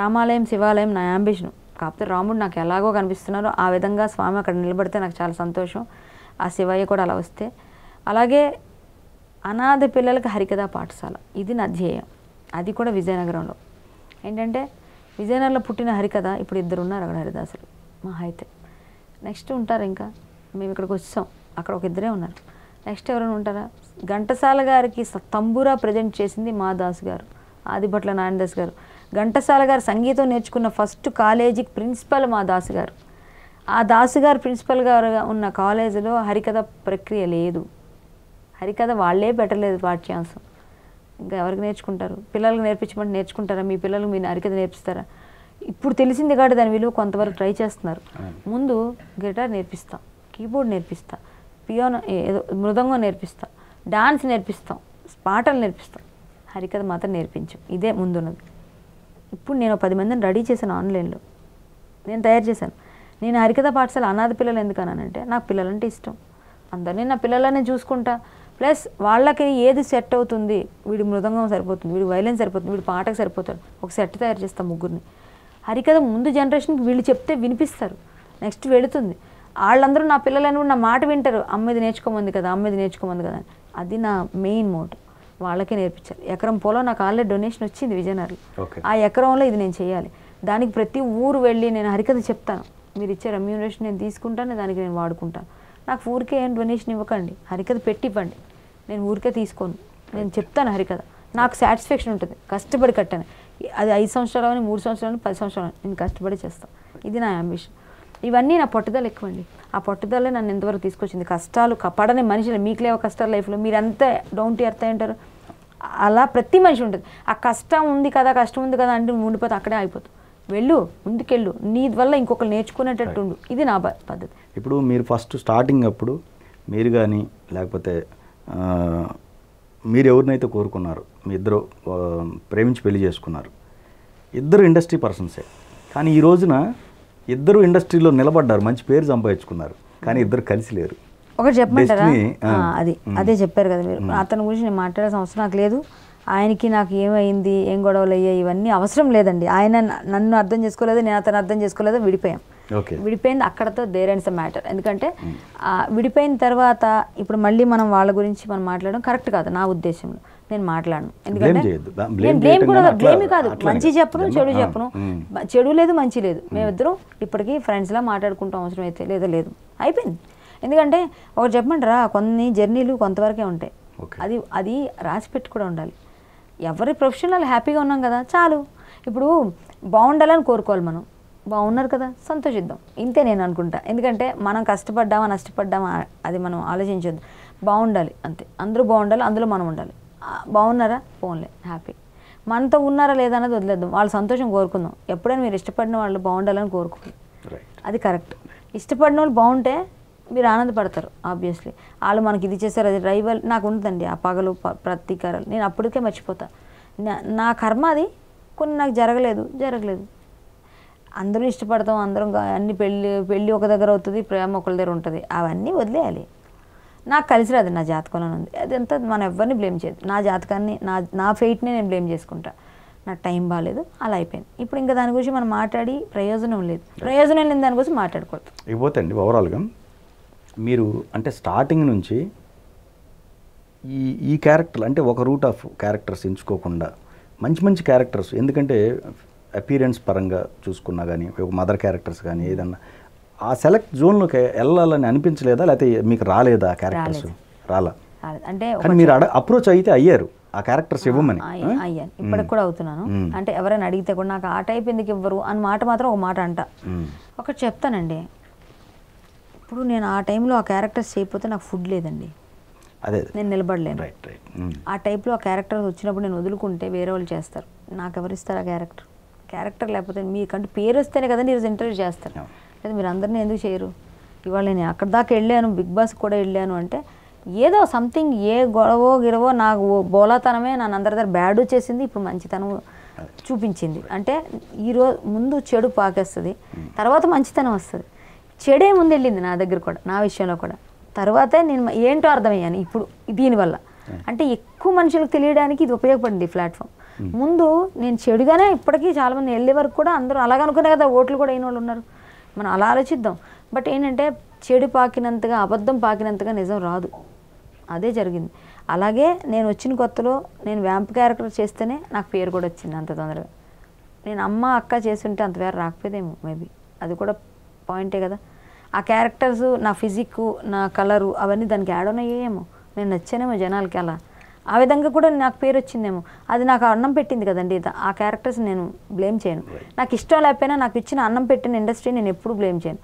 రామాలయం శివాలయం నా యాంబిషన్ కాకపోతే రాముడు నాకు ఎలాగో కనిపిస్తున్నారో ఆ విధంగా స్వామి అక్కడ నిలబడితే నాకు చాలా సంతోషం ఆ శివయ్య కూడా అలా వస్తే అలాగే అనాథ పిల్లలకు హరికథా పాఠశాల ఇది నా ధ్యేయం అది కూడా విజయనగరంలో ఏంటంటే విజయనగరంలో పుట్టిన హరికథ ఇప్పుడు ఇద్దరు ఉన్నారు అక్కడ హరిదాసులు మా అయితే నెక్స్ట్ ఉంటారు ఇంకా మేము ఇక్కడికి వచ్చాం అక్కడ ఒక ఇద్దరే ఉన్నారు నెక్స్ట్ ఎవరైనా ఉంటారా ఘంటసాల గారికి తంబూరా ప్రజెంట్ చేసింది మా దాసు గారు ఆదిభట్ల నాయనదాస్ గారు ఘంటసాల గారు సంగీతం నేర్చుకున్న ఫస్ట్ కాలేజీకి ప్రిన్సిపల్ మా దాసు గారు ఆ దాసు గారు ప్రిన్సిపల్ గారు ఉన్న కాలేజీలో హరికథ ప్రక్రియ లేదు హరికథ వాళ్ళే పెట్టలేదు పాఠ్యాంశం ఇంకా ఎవరికి నేర్చుకుంటారు పిల్లలకు నేర్పించమంటే నేర్చుకుంటారా మీ పిల్లలు మీరు హరికథ నేర్పిస్తారా ఇప్పుడు తెలిసింది కాబట్టి దాని విలువ కొంతవరకు ట్రై చేస్తున్నారు ముందు గిటార్ నేర్పిస్తాం కీబోర్డ్ నేర్పిస్తా పియోనో ఏదో మృదంగం నేర్పిస్తాం డాన్స్ నేర్పిస్తాం పాటలు నేర్పిస్తాం హరికథ మాత్రం నేర్పించాం ఇదే ముందున్నది ఇప్పుడు నేను పది మందిని రెడీ చేశాను ఆన్లైన్లో నేను తయారు చేశాను నేను హరికథ పాఠశాల అనాథ పిల్లలు ఎందుకన్నానంటే నాకు పిల్లలంటే ఇష్టం అందరినీ నా పిల్లలనే చూసుకుంటా ప్లస్ వాళ్ళకి ఏది సెట్ అవుతుంది వీడి మృదంగం సరిపోతుంది వీడి వైలెన్స్ సరిపోతుంది వీడి పాటకు సరిపోతాడు ఒక సెట్ తయారు చేస్తాం ముగ్గురిని హరికథ ముందు జనరేషన్కి వీళ్ళు చెప్తే వినిపిస్తారు నెక్స్ట్ వెళుతుంది వాళ్ళందరూ నా పిల్లలని నా మాట వింటారు అమ్మది నేర్చుకోమంది కదా అమ్మది నేర్చుకోమంది కదా అది నా మెయిన్ మోటివ్ వాళ్ళకే నేర్పించాలి ఎకరం పొలం నాకు ఆల్రెడీ డొనేషన్ వచ్చింది విజయనగరం ఆ ఎకరంలో ఇది నేను చేయాలి దానికి ప్రతి ఊరు వెళ్ళి నేను హరికథ చెప్తాను మీరు ఇచ్చే రెమ్యూనరేషన్ నేను తీసుకుంటాను దానికి నేను వాడుకుంటాను నాకు ఊరికే ఏం డొనేషన్ ఇవ్వకండి హరికథ పెట్టి ఇవ్వండి నేను ఊరికే తీసుకోను నేను చెప్తాను హరికథ నాకు సాటిస్ఫాక్షన్ ఉంటుంది కష్టపడి కట్టాను అది ఐదు సంవత్సరాలు అని మూడు సంవత్సరాలు పది సంవత్సరాలు నేను కష్టపడి చేస్తాను ఇది నా అంబిషన్ ఇవన్నీ నా పట్టుదల ఎక్కువండి ఆ పట్టుదలే నన్ను ఎంతవరకు తీసుకొచ్చింది కష్టాలు పడని మనుషులు మీకు లేవ కష్టాలు లైఫ్లో మీరంతా డౌన్ టు ఎర్త్ అయి ఉంటారు అలా ప్రతి మనిషి ఉంటుంది ఆ కష్టం ఉంది కదా కష్టం ఉంది కదా అంటే ఉండిపోతే అక్కడే అయిపోతుంది వెళ్ళు ముందుకెళ్ళు నీ వల్ల ఇంకొకరు నేర్చుకునేటట్టు ఉండు ఇది నా పద్ధతి ఇప్పుడు మీరు ఫస్ట్ స్టార్టింగ్ అప్పుడు మీరు కానీ లేకపోతే మీరు ఎవరినైతే కోరుకున్నారు మీ ఇద్దరు ప్రేమించి పెళ్లి చేసుకున్నారు ఇద్దరు ఇండస్ట్రీ పర్సన్సే కానీ ఈ రోజున ఇద్దరు ఇండస్ట్రీలో నిలబడ్డారు మంచి పేరు సంపాదించుకున్నారు కానీ ఇద్దరు కలిసి లేరు ఒకటి చెప్పమంటారా అది అదే చెప్పారు కదా మీరు అతని గురించి నేను మాట్లాడాల్సిన అవసరం నాకు లేదు ఆయనకి నాకు ఏమైంది ఏం గొడవలు అయ్యాయి ఇవన్నీ అవసరం లేదండి ఆయన నన్ను అర్థం చేసుకోలేదు నేను అతను అర్థం చేసుకోలేదు విడిపోయాం విడిపోయింది అక్కడతో దేర్ మ్యాటర్ ఎందుకంటే విడిపోయిన తర్వాత ఇప్పుడు మళ్ళీ మనం వాళ్ళ గురించి మనం మాట్లాడడం కరెక్ట్ కాదు నా ఉద్దేశంలో నేను మాట్లాడను ఎందుకంటే బ్లేమ్ కాదు మంచి చెప్పను చెడు చెప్పను చెడు లేదు మంచి లేదు మేమిద్దరం ఇప్పటికీ ఫ్రెండ్స్లా మాట్లాడుకుంటాం అవసరం అయితే లేదా లేదు అయిపోయింది ఎందుకంటే ఒక చెప్పమంటారా కొన్ని జర్నీలు కొంతవరకే ఉంటాయి అది అది రాసిపెట్టి కూడా ఉండాలి ఎవరి ప్రొఫెషనల్ హ్యాపీగా ఉన్నాం కదా చాలు ఇప్పుడు బాగుండాలని కోరుకోవాలి మనం బాగున్నారు కదా సంతోషిద్దాం ఇంతే నేను అనుకుంటా ఎందుకంటే మనం కష్టపడ్డామా నష్టపడ్డామా అది మనం ఆలోచించొద్దు బాగుండాలి అంతే అందరూ బాగుండాలి అందులో మనం ఉండాలి బాగున్నారా ఫోన్లే హ్యాపీ మనతో ఉన్నారా లేదా అనేది వదిలేద్దాం వాళ్ళు సంతోషం కోరుకుందాం ఎప్పుడైనా మీరు ఇష్టపడిన వాళ్ళు బాగుండాలని కోరుకోవాలి అది కరెక్ట్ ఇష్టపడిన వాళ్ళు బాగుంటే మీరు ఆనందపడతారు ఆబ్వియస్లీ వాళ్ళు మనకి ఇది చేశారు అది రైవల్ నాకు ఉండదండి ఆ పగలు ప్రతీకారాలు నేను అప్పటికే మర్చిపోతా నా కర్మ అది కొన్ని నాకు జరగలేదు జరగలేదు అందరూ ఇష్టపడతాం అందరం అన్ని పెళ్ళి పెళ్ళి ఒక దగ్గర అవుతుంది ప్రేమ ఒకరి దగ్గర ఉంటుంది అవన్నీ వదిలేయాలి నాకు కలిసి రాదు నా జాతకంలో ఉంది అదంతా మనం ఎవరిని బ్లేమ్ చేయదు నా జాతకాన్ని నా నా ఫెయిట్నే నేను బ్లేమ్ చేసుకుంటా నా టైం బాగాలేదు అలా అయిపోయింది ఇప్పుడు ఇంకా దాని గురించి మనం మాట్లాడి ప్రయోజనం లేదు ప్రయోజనం లేని దాని గురించి మాట్లాడకూడదు ఇవ్వండి ఓవరాల్గా మీరు అంటే స్టార్టింగ్ నుంచి ఈ ఈ క్యారెక్టర్లు అంటే ఒక రూట్ ఆఫ్ క్యారెక్టర్స్ ఎంచుకోకుండా మంచి మంచి క్యారెక్టర్స్ ఎందుకంటే అపీరెన్స్ పరంగా చూసుకున్నా కానీ ఒక మదర్ క్యారెక్టర్స్ కానీ ఏదన్నా ఆ సెలెక్ట్ జోన్లోకి వెళ్ళాలని అనిపించలేదా లేకపోతే మీకు రాలేదా క్యారెక్టర్స్ రాలా అంటే కానీ మీరు అప్రోచ్ అయితే అయ్యారు ఆ క్యారెక్టర్స్ ఇవ్వమని అయ్యాను ఇప్పటికి కూడా అవుతున్నాను అంటే ఎవరైనా అడిగితే కూడా నాకు ఆ టైప్ ఎందుకు ఇవ్వరు అని మాట మాత్రం ఒక మాట అంట ఒకటి చెప్తానండి అప్పుడు నేను ఆ టైంలో ఆ క్యారెక్టర్ చేయకపోతే నాకు ఫుడ్ లేదండి అదే నేను నిలబడలేను రైట్ రైట్ ఆ టైప్లో ఆ క్యారెక్టర్ వచ్చినప్పుడు నేను వదులుకుంటే వేరే వాళ్ళు చేస్తారు నాకు ఎవరిస్తారు ఆ క్యారెక్టర్ క్యారెక్టర్ లేకపోతే మీకంటే పేరు వస్తేనే కదండి ఈరోజు ఇంటర్వ్యూ చేస్తారు లేదా మీరు అందరినీ ఎందుకు చేయరు ఇవాళ నేను అక్కడ దాకా వెళ్ళాను బిగ్ బాస్ కూడా వెళ్ళాను అంటే ఏదో సంథింగ్ ఏ గొడవో గిరవో నాకు బోలాతనమే నన్ను అందరి దగ్గర బ్యాడ్ చేసింది ఇప్పుడు మంచితనం చూపించింది అంటే ఈరోజు ముందు చెడు పాకేస్తుంది తర్వాత మంచితనం వస్తుంది చెడే ముందు వెళ్ళింది నా దగ్గర కూడా నా విషయంలో కూడా తర్వాతే నేను ఏంటో అర్థమయ్యాను ఇప్పుడు దీనివల్ల hmm. అంటే ఎక్కువ మనుషులకు తెలియడానికి ఇది ఉపయోగపడింది ఈ ప్లాట్ఫామ్ hmm. ముందు నేను చెడుగానే ఇప్పటికీ చాలామంది వెళ్ళే వరకు కూడా అందరూ అలాగనుకునే కదా ఓట్లు కూడా అయిన వాళ్ళు ఉన్నారు మనం అలా ఆలోచిద్దాం బట్ ఏంటంటే చెడు పాకినంతగా అబద్ధం పాకినంతగా నిజం రాదు అదే జరిగింది అలాగే నేను వచ్చిన కొత్తలో నేను వ్యాంప్ క్యారెక్టర్ చేస్తేనే నాకు పేరు కూడా వచ్చింది అంత తొందరగా నేను అమ్మ అక్క చేస్తుంటే అంత వేరే రాకపోయేదేమో మేబీ అది కూడా పాయింటే కదా ఆ క్యారెక్టర్స్ నా ఫిజిక్ నా కలరు అవన్నీ దానికి యాడ్ అయ్యేమో నేను నచ్చానేమో జనాలకి అలా ఆ విధంగా కూడా నాకు పేరు వచ్చిందేమో అది నాకు అన్నం పెట్టింది కదండి ఆ క్యారెక్టర్స్ నేను బ్లేమ్ చేయను నాకు ఇష్టం లేకపోయినా నాకు ఇచ్చిన అన్నం పెట్టిన ఇండస్ట్రీ నేను ఎప్పుడు బ్లేమ్ చేయను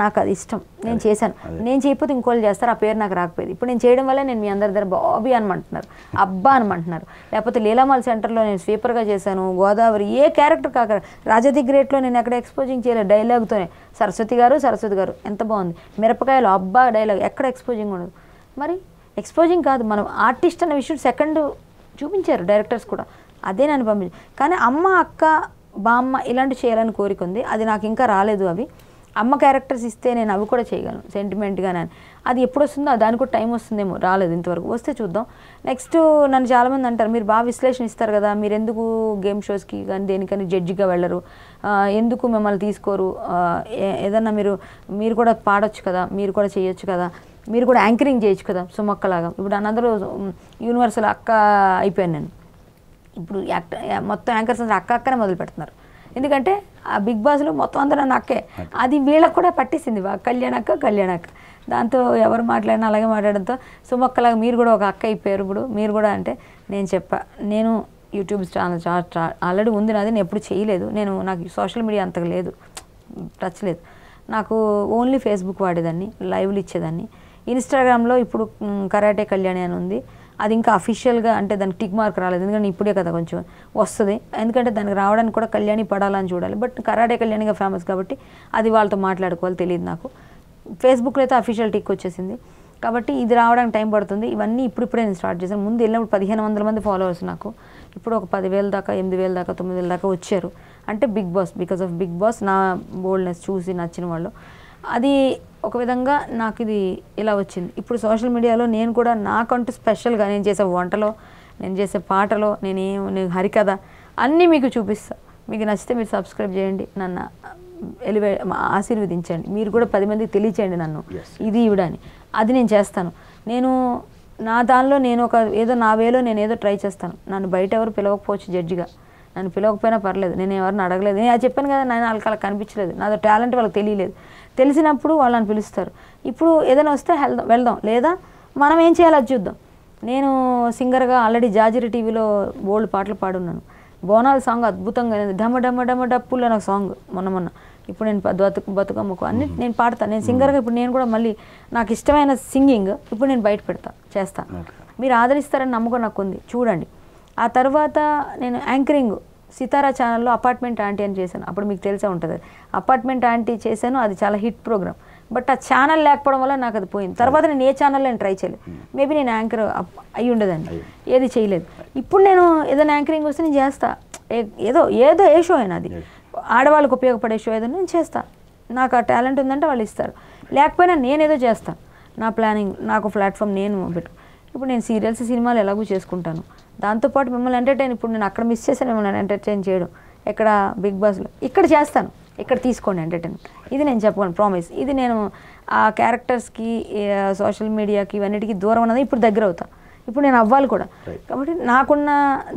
నాకు అది ఇష్టం నేను చేశాను నేను చేయకపోతే ఇంకోళ్ళు చేస్తారు ఆ పేరు నాకు రాకపోయేది ఇప్పుడు నేను చేయడం వల్ల నేను మీ అందరి దగ్గర బాబీ అనమంటున్నారు అబ్బా అనమంటున్నారు లేకపోతే లీలామాల్ సెంటర్లో నేను స్వీపర్గా చేశాను గోదావరి ఏ క్యారెక్టర్ కాక రాజది గ్రేట్లో నేను ఎక్కడ ఎక్స్పోజింగ్ చేయలేదు డైలాగ్తోనే సరస్వతి గారు సరస్వతి గారు ఎంత బాగుంది మిరపకాయలు అబ్బా డైలాగ్ ఎక్కడ ఎక్స్పోజింగ్ ఉండదు మరి ఎక్స్పోజింగ్ కాదు మనం ఆర్టిస్ట్ అనే విషయం సెకండ్ చూపించారు డైరెక్టర్స్ కూడా అదే నన్ను పంపించారు కానీ అమ్మ అక్క బామ్మ ఇలాంటి చేయాలని కోరిక ఉంది అది నాకు ఇంకా రాలేదు అవి అమ్మ క్యారెక్టర్స్ ఇస్తే నేను అవి కూడా చేయగలను సెంటిమెంట్గా నేను అది ఎప్పుడు వస్తుందో దానికి కూడా టైం వస్తుందేమో రాలేదు ఇంతవరకు వస్తే చూద్దాం నెక్స్ట్ నన్ను చాలామంది అంటారు మీరు బాగా విశ్లేషణ ఇస్తారు కదా మీరు ఎందుకు గేమ్ షోస్కి కానీ దేనికని జడ్జిగా వెళ్ళరు ఎందుకు మిమ్మల్ని తీసుకోరు ఏదన్నా మీరు మీరు కూడా పాడొచ్చు కదా మీరు కూడా చేయొచ్చు కదా మీరు కూడా యాంకరింగ్ చేయొచ్చు కదా సుమక్కలాగా ఇప్పుడు అందరూ యూనివర్సల్ అక్క అయిపోయాను నేను ఇప్పుడు యాక్టర్ మొత్తం యాంకర్స్ అందరూ అక్క అక్కనే మొదలు పెడుతున్నారు ఎందుకంటే ఆ బిగ్ బాస్లో మొత్తం అందరూ నక్కే అది వీళ్ళకి కూడా పట్టేసింది కళ్యాణక్క కళ్యాణక్క దాంతో ఎవరు మాట్లాడినా అలాగే మాట్లాడడంతో సుమక్కలాగా మీరు కూడా ఒక అక్క అయిపోయారు ఇప్పుడు మీరు కూడా అంటే నేను చెప్పా నేను యూట్యూబ్ ఛానల్ ఆల్రెడీ ఉంది నాది నేను ఎప్పుడు చేయలేదు నేను నాకు సోషల్ మీడియా అంతగా లేదు టచ్ లేదు నాకు ఓన్లీ ఫేస్బుక్ వాడేదాన్ని లైవ్లు ఇచ్చేదాన్ని ఇన్స్టాగ్రామ్లో ఇప్పుడు కరాటే కళ్యాణి అని ఉంది అది ఇంకా అఫీషియల్గా అంటే దానికి టిక్ మార్క్ రాలేదు ఎందుకంటే ఇప్పుడే కదా కొంచెం వస్తుంది ఎందుకంటే దానికి రావడానికి కూడా కళ్యాణి పడాలని చూడాలి బట్ కరాడే కళ్యాణిగా ఫేమస్ కాబట్టి అది వాళ్ళతో మాట్లాడుకోవాలి తెలియదు నాకు ఫేస్బుక్లో అయితే అఫీషియల్ టిక్ వచ్చేసింది కాబట్టి ఇది రావడానికి టైం పడుతుంది ఇవన్నీ ఇప్పుడిప్పుడే నేను స్టార్ట్ చేశాను ముందు వెళ్ళినప్పుడు పదిహేను వందల మంది ఫాలోవర్స్ నాకు ఇప్పుడు ఒక పదివేల దాకా ఎనిమిది వేల దాకా తొమ్మిది వేల దాకా వచ్చారు అంటే Big Boss because of Big Boss నా బోల్డ్నెస్ చూసి నచ్చిన వాళ్ళు అది ఒక విధంగా నాకు ఇది ఇలా వచ్చింది ఇప్పుడు సోషల్ మీడియాలో నేను కూడా నాకంటూ స్పెషల్గా నేను చేసే వంటలో నేను చేసే పాటలో నేనేం నేను హరికథ అన్నీ మీకు చూపిస్తా మీకు నచ్చితే మీరు సబ్స్క్రైబ్ చేయండి నన్ను ఎలివే ఆశీర్వదించండి మీరు కూడా పది మందికి తెలియచేయండి నన్ను ఇది ఇవ్వడాన్ని అది నేను చేస్తాను నేను నా దానిలో నేను ఒక ఏదో నా వేలో నేను ఏదో ట్రై చేస్తాను నన్ను బయట ఎవరు పిలవకపోవచ్చు జడ్జిగా నన్ను పిలవకపోయినా పర్లేదు నేను ఎవరిని అడగలేదు నేను అది చెప్పాను కదా నేను వాళ్ళకి అలా కనిపించలేదు నాదో టాలెంట్ వాళ్ళకి తెలియలేదు తెలిసినప్పుడు వాళ్ళని పిలుస్తారు ఇప్పుడు ఏదైనా వస్తే వెళ్దాం లేదా మనం ఏం చేయాలో చూద్దాం నేను సింగర్గా ఆల్రెడీ జాజిరి టీవీలో బోల్డ్ పాటలు పాడున్నాను బోనాల సాంగ్ అద్భుతంగా డమ డమ డమ డప్పులు అనే ఒక సాంగ్ మొన్న మొన్న ఇప్పుడు నేను బతుకు బతుకమ్మకు అన్ని నేను పాడతాను నేను సింగర్గా ఇప్పుడు నేను కూడా మళ్ళీ నాకు ఇష్టమైన సింగింగ్ ఇప్పుడు నేను బయట పెడతా చేస్తాను మీరు ఆదరిస్తారని నమ్మకం నాకు ఉంది చూడండి ఆ తర్వాత నేను యాంకరింగ్ సితారా ఛానల్లో అపార్ట్మెంట్ ఆంటీ అని చేశాను అప్పుడు మీకు తెలిసే ఉంటుంది అపార్ట్మెంట్ ఆంటీ చేశాను అది చాలా హిట్ ప్రోగ్రామ్ బట్ ఆ ఛానల్ లేకపోవడం వల్ల నాకు అది పోయింది తర్వాత నేను ఏ ఛానల్ నేను ట్రై చేయలేదు మేబీ hmm. నేను యాంకర్ అయ్యి ఉండదండి ఏది చేయలేదు ఇప్పుడు నేను ఏదైనా యాంకరింగ్ వస్తే నేను చేస్తా ఏదో ఏదో ఏ షో అయినా అది ఆడవాళ్ళకు ఉపయోగపడే షో ఏదో నేను చేస్తా నాకు ఆ టాలెంట్ ఉందంటే వాళ్ళు ఇస్తారు లేకపోయినా నేనేదో చేస్తాను నా ప్లానింగ్ నాకు ప్లాట్ఫామ్ నేను పెట్టు ఇప్పుడు నేను సీరియల్స్ సినిమాలు ఎలాగో చేసుకుంటాను దాంతోపాటు మిమ్మల్ని ఎంటర్టైన్ ఇప్పుడు నేను అక్కడ మిస్ చేశాను మిమ్మల్ని ఎంటర్టైన్ చేయడం ఇక్కడ బిగ్ బాస్లో ఇక్కడ చేస్తాను ఇక్కడ తీసుకోండి ఎంటర్టైన్ ఇది నేను చెప్పుకోను ప్రామిస్ ఇది నేను ఆ క్యారెక్టర్స్కి సోషల్ మీడియాకి ఇవన్నిటికీ దూరం ఉన్నది ఇప్పుడు దగ్గర అవుతాను ఇప్పుడు నేను అవ్వాలి కూడా కాబట్టి నాకున్న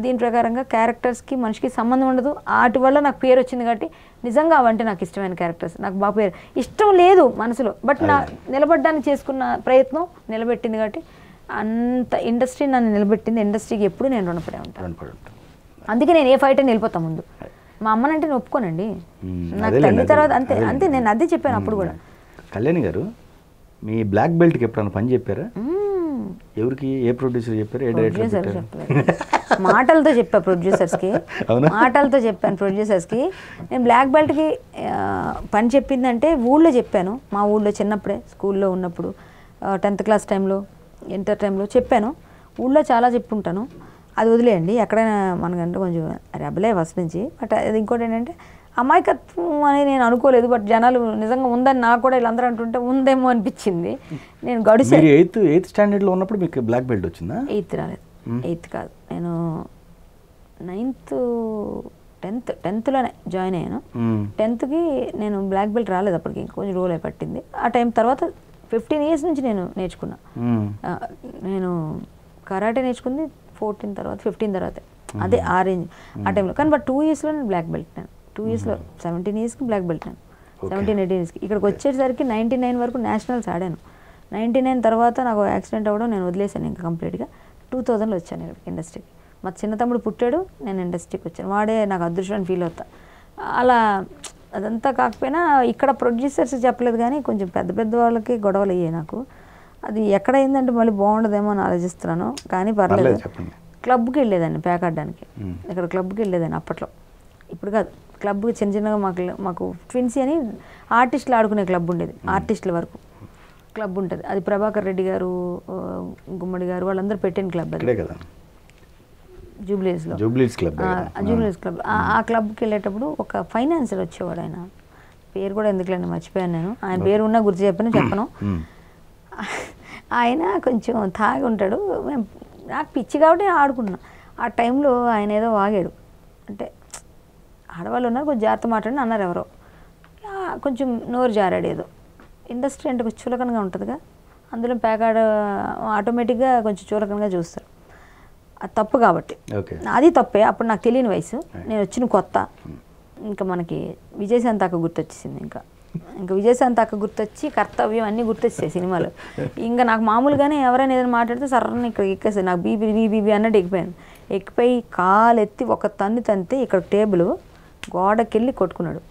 దీని ప్రకారంగా క్యారెక్టర్స్కి మనిషికి సంబంధం ఉండదు వాటి వల్ల నాకు పేరు వచ్చింది కాబట్టి నిజంగా అవంటే నాకు ఇష్టమైన క్యారెక్టర్స్ నాకు బాగా పేరు ఇష్టం లేదు మనసులో బట్ నా నిలబడడానికి చేసుకున్న ప్రయత్నం నిలబెట్టింది కాబట్టి అంత ఇండస్ట్రీ నన్ను నిలబెట్టింది ఇండస్ట్రీకి ఎప్పుడు నేను రుణపడే ఉంటాను అందుకే నేను ఏ ఫైట్ అని ముందు మా అమ్మనంటే నేను ఒప్పుకోనండి నాకు తల్లి తర్వాత అంతే అంతే నేను అదే చెప్పాను అప్పుడు కూడా కళ్యాణి గారు మీ బ్లాక్ బెల్ట్ ఎప్పుడైనా పని చెప్పారా ఎవరికి ఏ ప్రొడ్యూసర్ చెప్పారు ఏ డైరెక్టర్ మాటలతో చెప్పా ప్రొడ్యూసర్స్కి మాటలతో చెప్పాను ప్రొడ్యూసర్స్ కి నేను బ్లాక్ బెల్ట్ కి పని చెప్పిందంటే ఊళ్ళో చెప్పాను మా ఊళ్ళో చిన్నప్పుడే స్కూల్లో ఉన్నప్పుడు టెన్త్ క్లాస్ టైంలో ఇంటర్ టైంలో చెప్పాను ఊళ్ళో చాలా చెప్పుంటాను అది వదిలేయండి ఎక్కడైనా మనకంటే కొంచెం రెబలే ఫస్ట్ నుంచి బట్ అది ఇంకోటి ఏంటంటే అమాయకత్వం అని నేను అనుకోలేదు బట్ జనాలు నిజంగా ఉందని నాకు కూడా వీళ్ళందరూ అంటుంటే ఉందేమో అనిపించింది నేను గడిచి ఎయిత్ ఎయిత్ స్టాండర్డ్లో ఉన్నప్పుడు మీకు బ్లాక్ బెల్ట్ వచ్చిందా ఎయిత్ రాలేదు ఎయిత్ కాదు నేను నైన్త్ టెన్త్ టెన్త్లోనే జాయిన్ అయ్యాను టెన్త్కి నేను బ్లాక్ బెల్ట్ రాలేదు అప్పటికి కొంచెం రోల్ అయి పట్టింది ఆ టైం తర్వాత ఫిఫ్టీన్ ఇయర్స్ నుంచి నేను నేర్చుకున్నా నేను కరాటే నేర్చుకుంది ఫోర్టీన్ తర్వాత ఫిఫ్టీన్ తర్వాత అదే ఆ రేంజ్ ఆ టైంలో కానీ బట్ టూ ఇయర్స్లో నేను బ్లాక్ బెల్ట్ నేను టూ ఇయర్స్లో సెవెంటీన్ ఇయర్స్కి బ్లాక్ బెల్ట్ నేను సెవెంటీన్ ఎయిటీన్ ఇయర్స్కి ఇక్కడికి వచ్చేసరికి నైంటీ నైన్ వరకు నేషనల్స్ ఆడాను నైంటీ నైన్ తర్వాత నాకు యాక్సిడెంట్ అవ్వడం నేను వదిలేశాను ఇంకా కంప్లీట్గా టూ థౌజండ్లో వచ్చాను ఇక్కడికి ఇండస్ట్రీకి మా చిన్న తమ్ముడు పుట్టాడు నేను ఇండస్ట్రీకి వచ్చాను వాడే నాకు అదృష్టం ఫీల్ అవుతా అలా అదంతా కాకపోయినా ఇక్కడ ప్రొడ్యూసర్స్ చెప్పలేదు కానీ కొంచెం పెద్ద పెద్ద వాళ్ళకి గొడవలు అయ్యాయి నాకు అది ఎక్కడ అయిందంటే మళ్ళీ బాగుండదేమో అని ఆలోచిస్తున్నాను కానీ పర్లేదు క్లబ్కి వెళ్ళేదాన్ని ప్యాక్ ఆడడానికి ఇక్కడ క్లబ్కి వెళ్ళేదాన్ని అప్పట్లో ఇప్పుడు కాదు క్లబ్ చిన్న చిన్నగా మాకు మాకు ట్విన్స్ అని ఆర్టిస్టులు ఆడుకునే క్లబ్ ఉండేది ఆర్టిస్టుల వరకు క్లబ్ ఉంటుంది అది ప్రభాకర్ రెడ్డి గారు గుమ్మడి గారు వాళ్ళందరూ పెట్టిన క్లబ్ అది జూబ్లీస్లో జూబ్లీస్ క్లబ్ జూబ్లీస్ క్లబ్ ఆ క్లబ్కి వెళ్ళేటప్పుడు ఒక ఫైనాన్సర్ వచ్చేవాడు ఆయన పేరు కూడా ఎందుకులేండి మర్చిపోయాను నేను ఆయన పేరు ఉన్నా గుర్తు చెప్పను చెప్పను ఆయన కొంచెం తాగి ఉంటాడు మేము నాకు పిచ్చి కాబట్టి ఆడుకుంటున్నాను ఆ టైంలో ఆయన ఏదో వాగాడు అంటే ఆడవాళ్ళు ఉన్నారు కొంచెం జాగ్రత్త మాట్లాడి అన్నారు ఎవరో కొంచెం నోరు జారాడు ఏదో ఇండస్ట్రీ అంటే కొంచెం చులకనగా ఉంటుందిగా అందులో ప్యాకాడ ఆటోమేటిక్గా కొంచెం చులకనగా చూస్తారు అది తప్పు కాబట్టి అది తప్పే అప్పుడు నాకు తెలియని వయసు నేను వచ్చిన కొత్త hmm. ఇంకా మనకి విజయశాంతాక గుర్తొచ్చేసింది ఇంకా ఇంకా విజయశాంతాక గుర్తొచ్చి కర్తవ్యం అన్నీ గుర్తొచ్చాయి సినిమాలు ఇంకా నాకు మామూలుగానే ఎవరైనా ఏదైనా మాట్లాడితే సర్రని ఇక్కడ ఎక్కేస్తుంది నాకు బీబీ బీబీబీ అన్నట్టు ఎక్కిపోయాను ఎక్కిపోయి కాలు ఎత్తి ఒక తన్ను తంతే ఇక్కడ టేబుల్ గోడకెళ్ళి కొట్టుకున్నాడు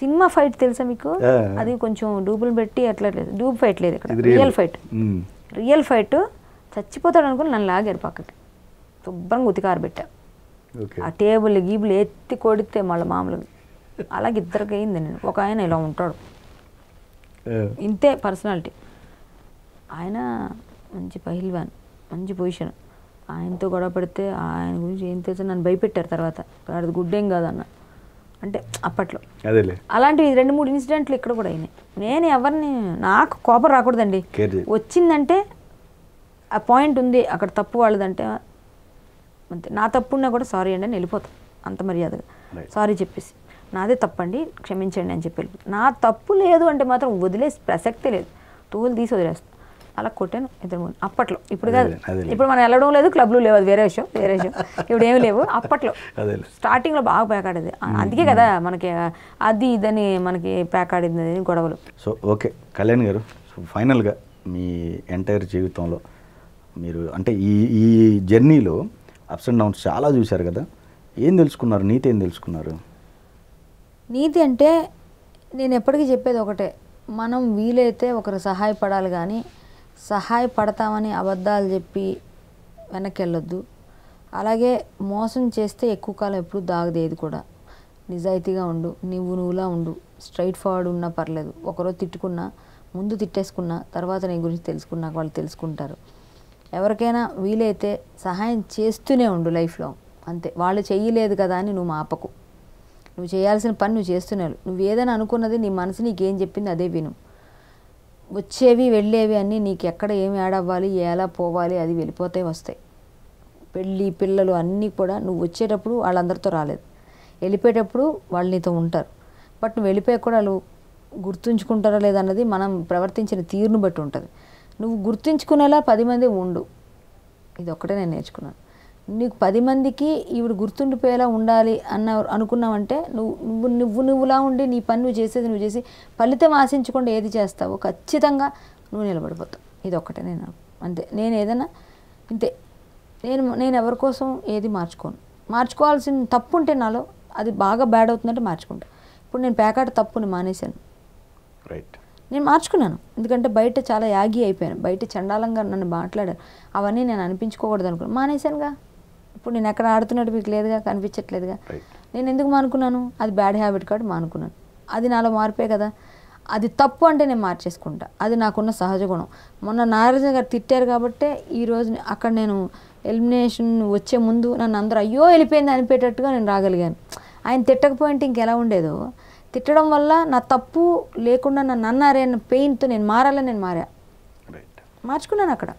సినిమా ఫైట్ తెలుసా మీకు అది కొంచెం డూబులు పెట్టి అట్లా డూబ్ ఫైట్ లేదు ఇక్కడ real fight hmm. Real fight చచ్చిపోతాడు అనుకుని నన్ను లాగారు పక్కకి శుభ్రంగా ఉతికారు పెట్టా ఆ టేబుల్ గీబుల్ ఎత్తి కొడితే మళ్ళీ మామూలుగా అలాగే ఇద్దరికి అయింది నేను ఒక ఆయన ఇలా ఉంటాడు ఇంతే పర్సనాలిటీ ఆయన మంచి పహిల్వాన్ మంచి పొజిషన్ ఆయనతో గొడవ పెడితే ఆయన గురించి ఏం తెలుసు నన్ను భయపెట్టారు తర్వాత అది గుడ్డేం కాదన్న అంటే అప్పట్లో అలాంటివి రెండు మూడు ఇన్సిడెంట్లు ఇక్కడ కూడా అయినాయి నేను ఎవరిని నాకు కోపం రాకూడదండి వచ్చిందంటే ఆ పాయింట్ ఉంది అక్కడ తప్పు వాళ్ళదంటే అంతే నా తప్పున్నా కూడా సారీ అండి అని వెళ్ళిపోతాం అంత మర్యాదగా సారీ చెప్పేసి నాదే తప్పండి క్షమించండి అని చెప్పి నా తప్పు లేదు అంటే మాత్రం వదిలేసి ప్రసక్తే లేదు తోలు తీసి వదిలేస్తాను అలా కొట్టాను ఇద్దరు ముందు అప్పట్లో ఇప్పుడు కాదు ఇప్పుడు మనం వెళ్ళడం లేదు క్లబ్లు లేవు అది వేరే విషయం వేరే విషయం ఇప్పుడు ఏమి లేవు అప్పట్లో స్టార్టింగ్లో బాగా పేకాడేది hmm, అందుకే కదా hmm. మనకి అది ఇదని మనకి పేకాడింది గొడవలు సో ఓకే కళ్యాణ్ గారు ఫైనల్గా మీ ఎంటైర్ జీవితంలో మీరు అంటే ఈ ఈ జర్నీలో అప్స్ అండ్ డౌన్స్ చాలా చూశారు కదా ఏం తెలుసుకున్నారు నీతి ఏం తెలుసుకున్నారు నీతి అంటే నేను ఎప్పటికీ చెప్పేది ఒకటే మనం వీలైతే ఒకరు సహాయపడాలి కానీ సహాయపడతామని అబద్ధాలు చెప్పి వెనక్కి వెళ్ళొద్దు అలాగే మోసం చేస్తే ఎక్కువ కాలం ఎప్పుడు దాగదేది కూడా నిజాయితీగా ఉండు నువ్వు నువ్వులా ఉండు స్ట్రైట్ ఫార్వర్డ్ ఉన్నా పర్లేదు ఒకరోజు తిట్టుకున్నా ముందు తిట్టేసుకున్నా తర్వాత నీ గురించి తెలుసుకున్నాక వాళ్ళు తెలుసుకుంటారు ఎవరికైనా వీలైతే సహాయం చేస్తూనే ఉండు లైఫ్లో అంతే వాళ్ళు చెయ్యలేదు కదా అని నువ్వు మాపకు నువ్వు చేయాల్సిన పని నువ్వు చేస్తున్నావు నువ్వు ఏదైనా అనుకున్నది నీ మనసు నీకేం చెప్పింది అదే విను వచ్చేవి వెళ్ళేవి అన్నీ నీకు ఎక్కడ ఏమి యాడ్ ఎలా పోవాలి అది వెళ్ళిపోతే వస్తాయి పెళ్ళి పిల్లలు అన్నీ కూడా నువ్వు వచ్చేటప్పుడు వాళ్ళందరితో రాలేదు వెళ్ళిపోయేటప్పుడు వాళ్ళు నీతో ఉంటారు బట్ నువ్వు వెళ్ళిపోయా కూడా వాళ్ళు గుర్తుంచుకుంటారా లేదన్నది మనం ప్రవర్తించిన తీరును బట్టి ఉంటుంది నువ్వు గుర్తుంచుకునేలా పది మంది ఉండు ఇది ఒక్కటే నేను నేర్చుకున్నాను నీకు పది మందికి ఈవిడు గుర్తుండిపోయేలా ఉండాలి అన్న అనుకున్నావంటే నువ్వు నువ్వు నువ్వు నువ్వులా ఉండి నీ పని నువ్వు చేసేది నువ్వు చేసి ఫలితం ఆశించకుండా ఏది చేస్తావో ఖచ్చితంగా నువ్వు నిలబడిపోతావు ఇది ఒక్కటే నేను అంతే నేను ఏదైనా ఇంతే నేను నేను ఎవరి కోసం ఏది మార్చుకోను మార్చుకోవాల్సిన తప్పు ఉంటే నాలో అది బాగా బ్యాడ్ అవుతుందంటే మార్చుకుంటా ఇప్పుడు నేను ప్యాకెట్ తప్పుని మానేశాను రైట్ నేను మార్చుకున్నాను ఎందుకంటే బయట చాలా యాగి అయిపోయాను బయట చండాలంగా నన్ను మాట్లాడారు అవన్నీ నేను అనిపించుకోకూడదు అనుకున్నాను మానేశానుగా ఇప్పుడు నేను ఎక్కడ ఆడుతున్నట్టు మీకు లేదుగా కనిపించట్లేదుగా నేను ఎందుకు మానుకున్నాను అది బ్యాడ్ హ్యాబిట్ కాబట్టి మానుకున్నాను అది నాలో మార్పే కదా అది తప్పు అంటే నేను మార్చేసుకుంటా అది నాకున్న సహజ గుణం మొన్న నాగార్జున గారు తిట్టారు కాబట్టే ఈరోజు అక్కడ నేను ఎలిమినేషన్ వచ్చే ముందు నన్ను అందరూ అయ్యో వెళ్ళిపోయింది అనిపేటట్టుగా నేను రాగలిగాను ఆయన తిట్టకపోయింటే ఇంకెలా ఉండేదో తిట్టడం వల్ల నా తప్పు లేకుండా నన్ను అన్నారే అన్న పెయిన్తో నేను మారాలని నేను మారా మార్చుకున్నాను అక్కడ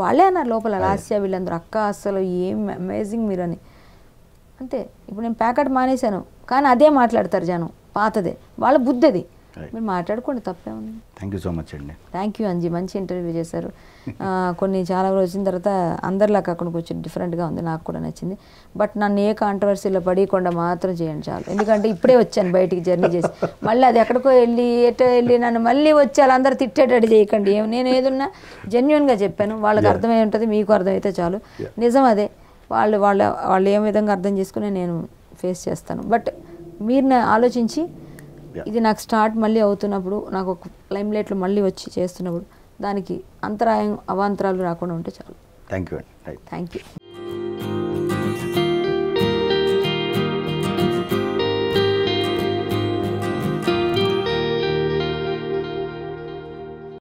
వాళ్ళే అన్నారు లోపల లాస్య వీళ్ళందరూ అక్క అసలు ఏం అమేజింగ్ మీరు అని అంతే ఇప్పుడు నేను ప్యాకెట్ మానేశాను కానీ అదే మాట్లాడతారు జనం పాతదే వాళ్ళ బుద్ధి అది మీరు మాట్లాడుకోండి తప్పే ఉంది థ్యాంక్ యూ సో మచ్ అండి థ్యాంక్ యూ అంజీ మంచి ఇంటర్వ్యూ చేశారు కొన్ని చాలా రోజుల తర్వాత అందరిలా కాకుండా కొంచెం డిఫరెంట్గా ఉంది నాకు కూడా నచ్చింది బట్ నన్ను ఏ కాంట్రవర్సీలో పడేయకుండా మాత్రం చేయండి చాలు ఎందుకంటే ఇప్పుడే వచ్చాను బయటికి జర్నీ చేసి మళ్ళీ అది ఎక్కడికో వెళ్ళి ఎటో వెళ్ళి నన్ను మళ్ళీ వచ్చి వాళ్ళందరూ తిట్టేటట్టు చేయకండి నేను ఏదన్నా జెన్యున్గా చెప్పాను వాళ్ళకి అర్థమై ఉంటుంది మీకు అర్థమైతే చాలు నిజం అదే వాళ్ళు వాళ్ళ వాళ్ళు ఏ విధంగా అర్థం చేసుకుని నేను ఫేస్ చేస్తాను బట్ మీరు ఆలోచించి ఇది నాకు స్టార్ట్ మళ్ళీ అవుతున్నప్పుడు నాకు ఒక లైమ్ లైట్లు మళ్ళీ వచ్చి చేస్తున్నప్పుడు దానికి అంతరాయం అవాంతరాలు రాకుండా ఉంటే చాలు థ్యాంక్ యూ థ్యాంక్ యూ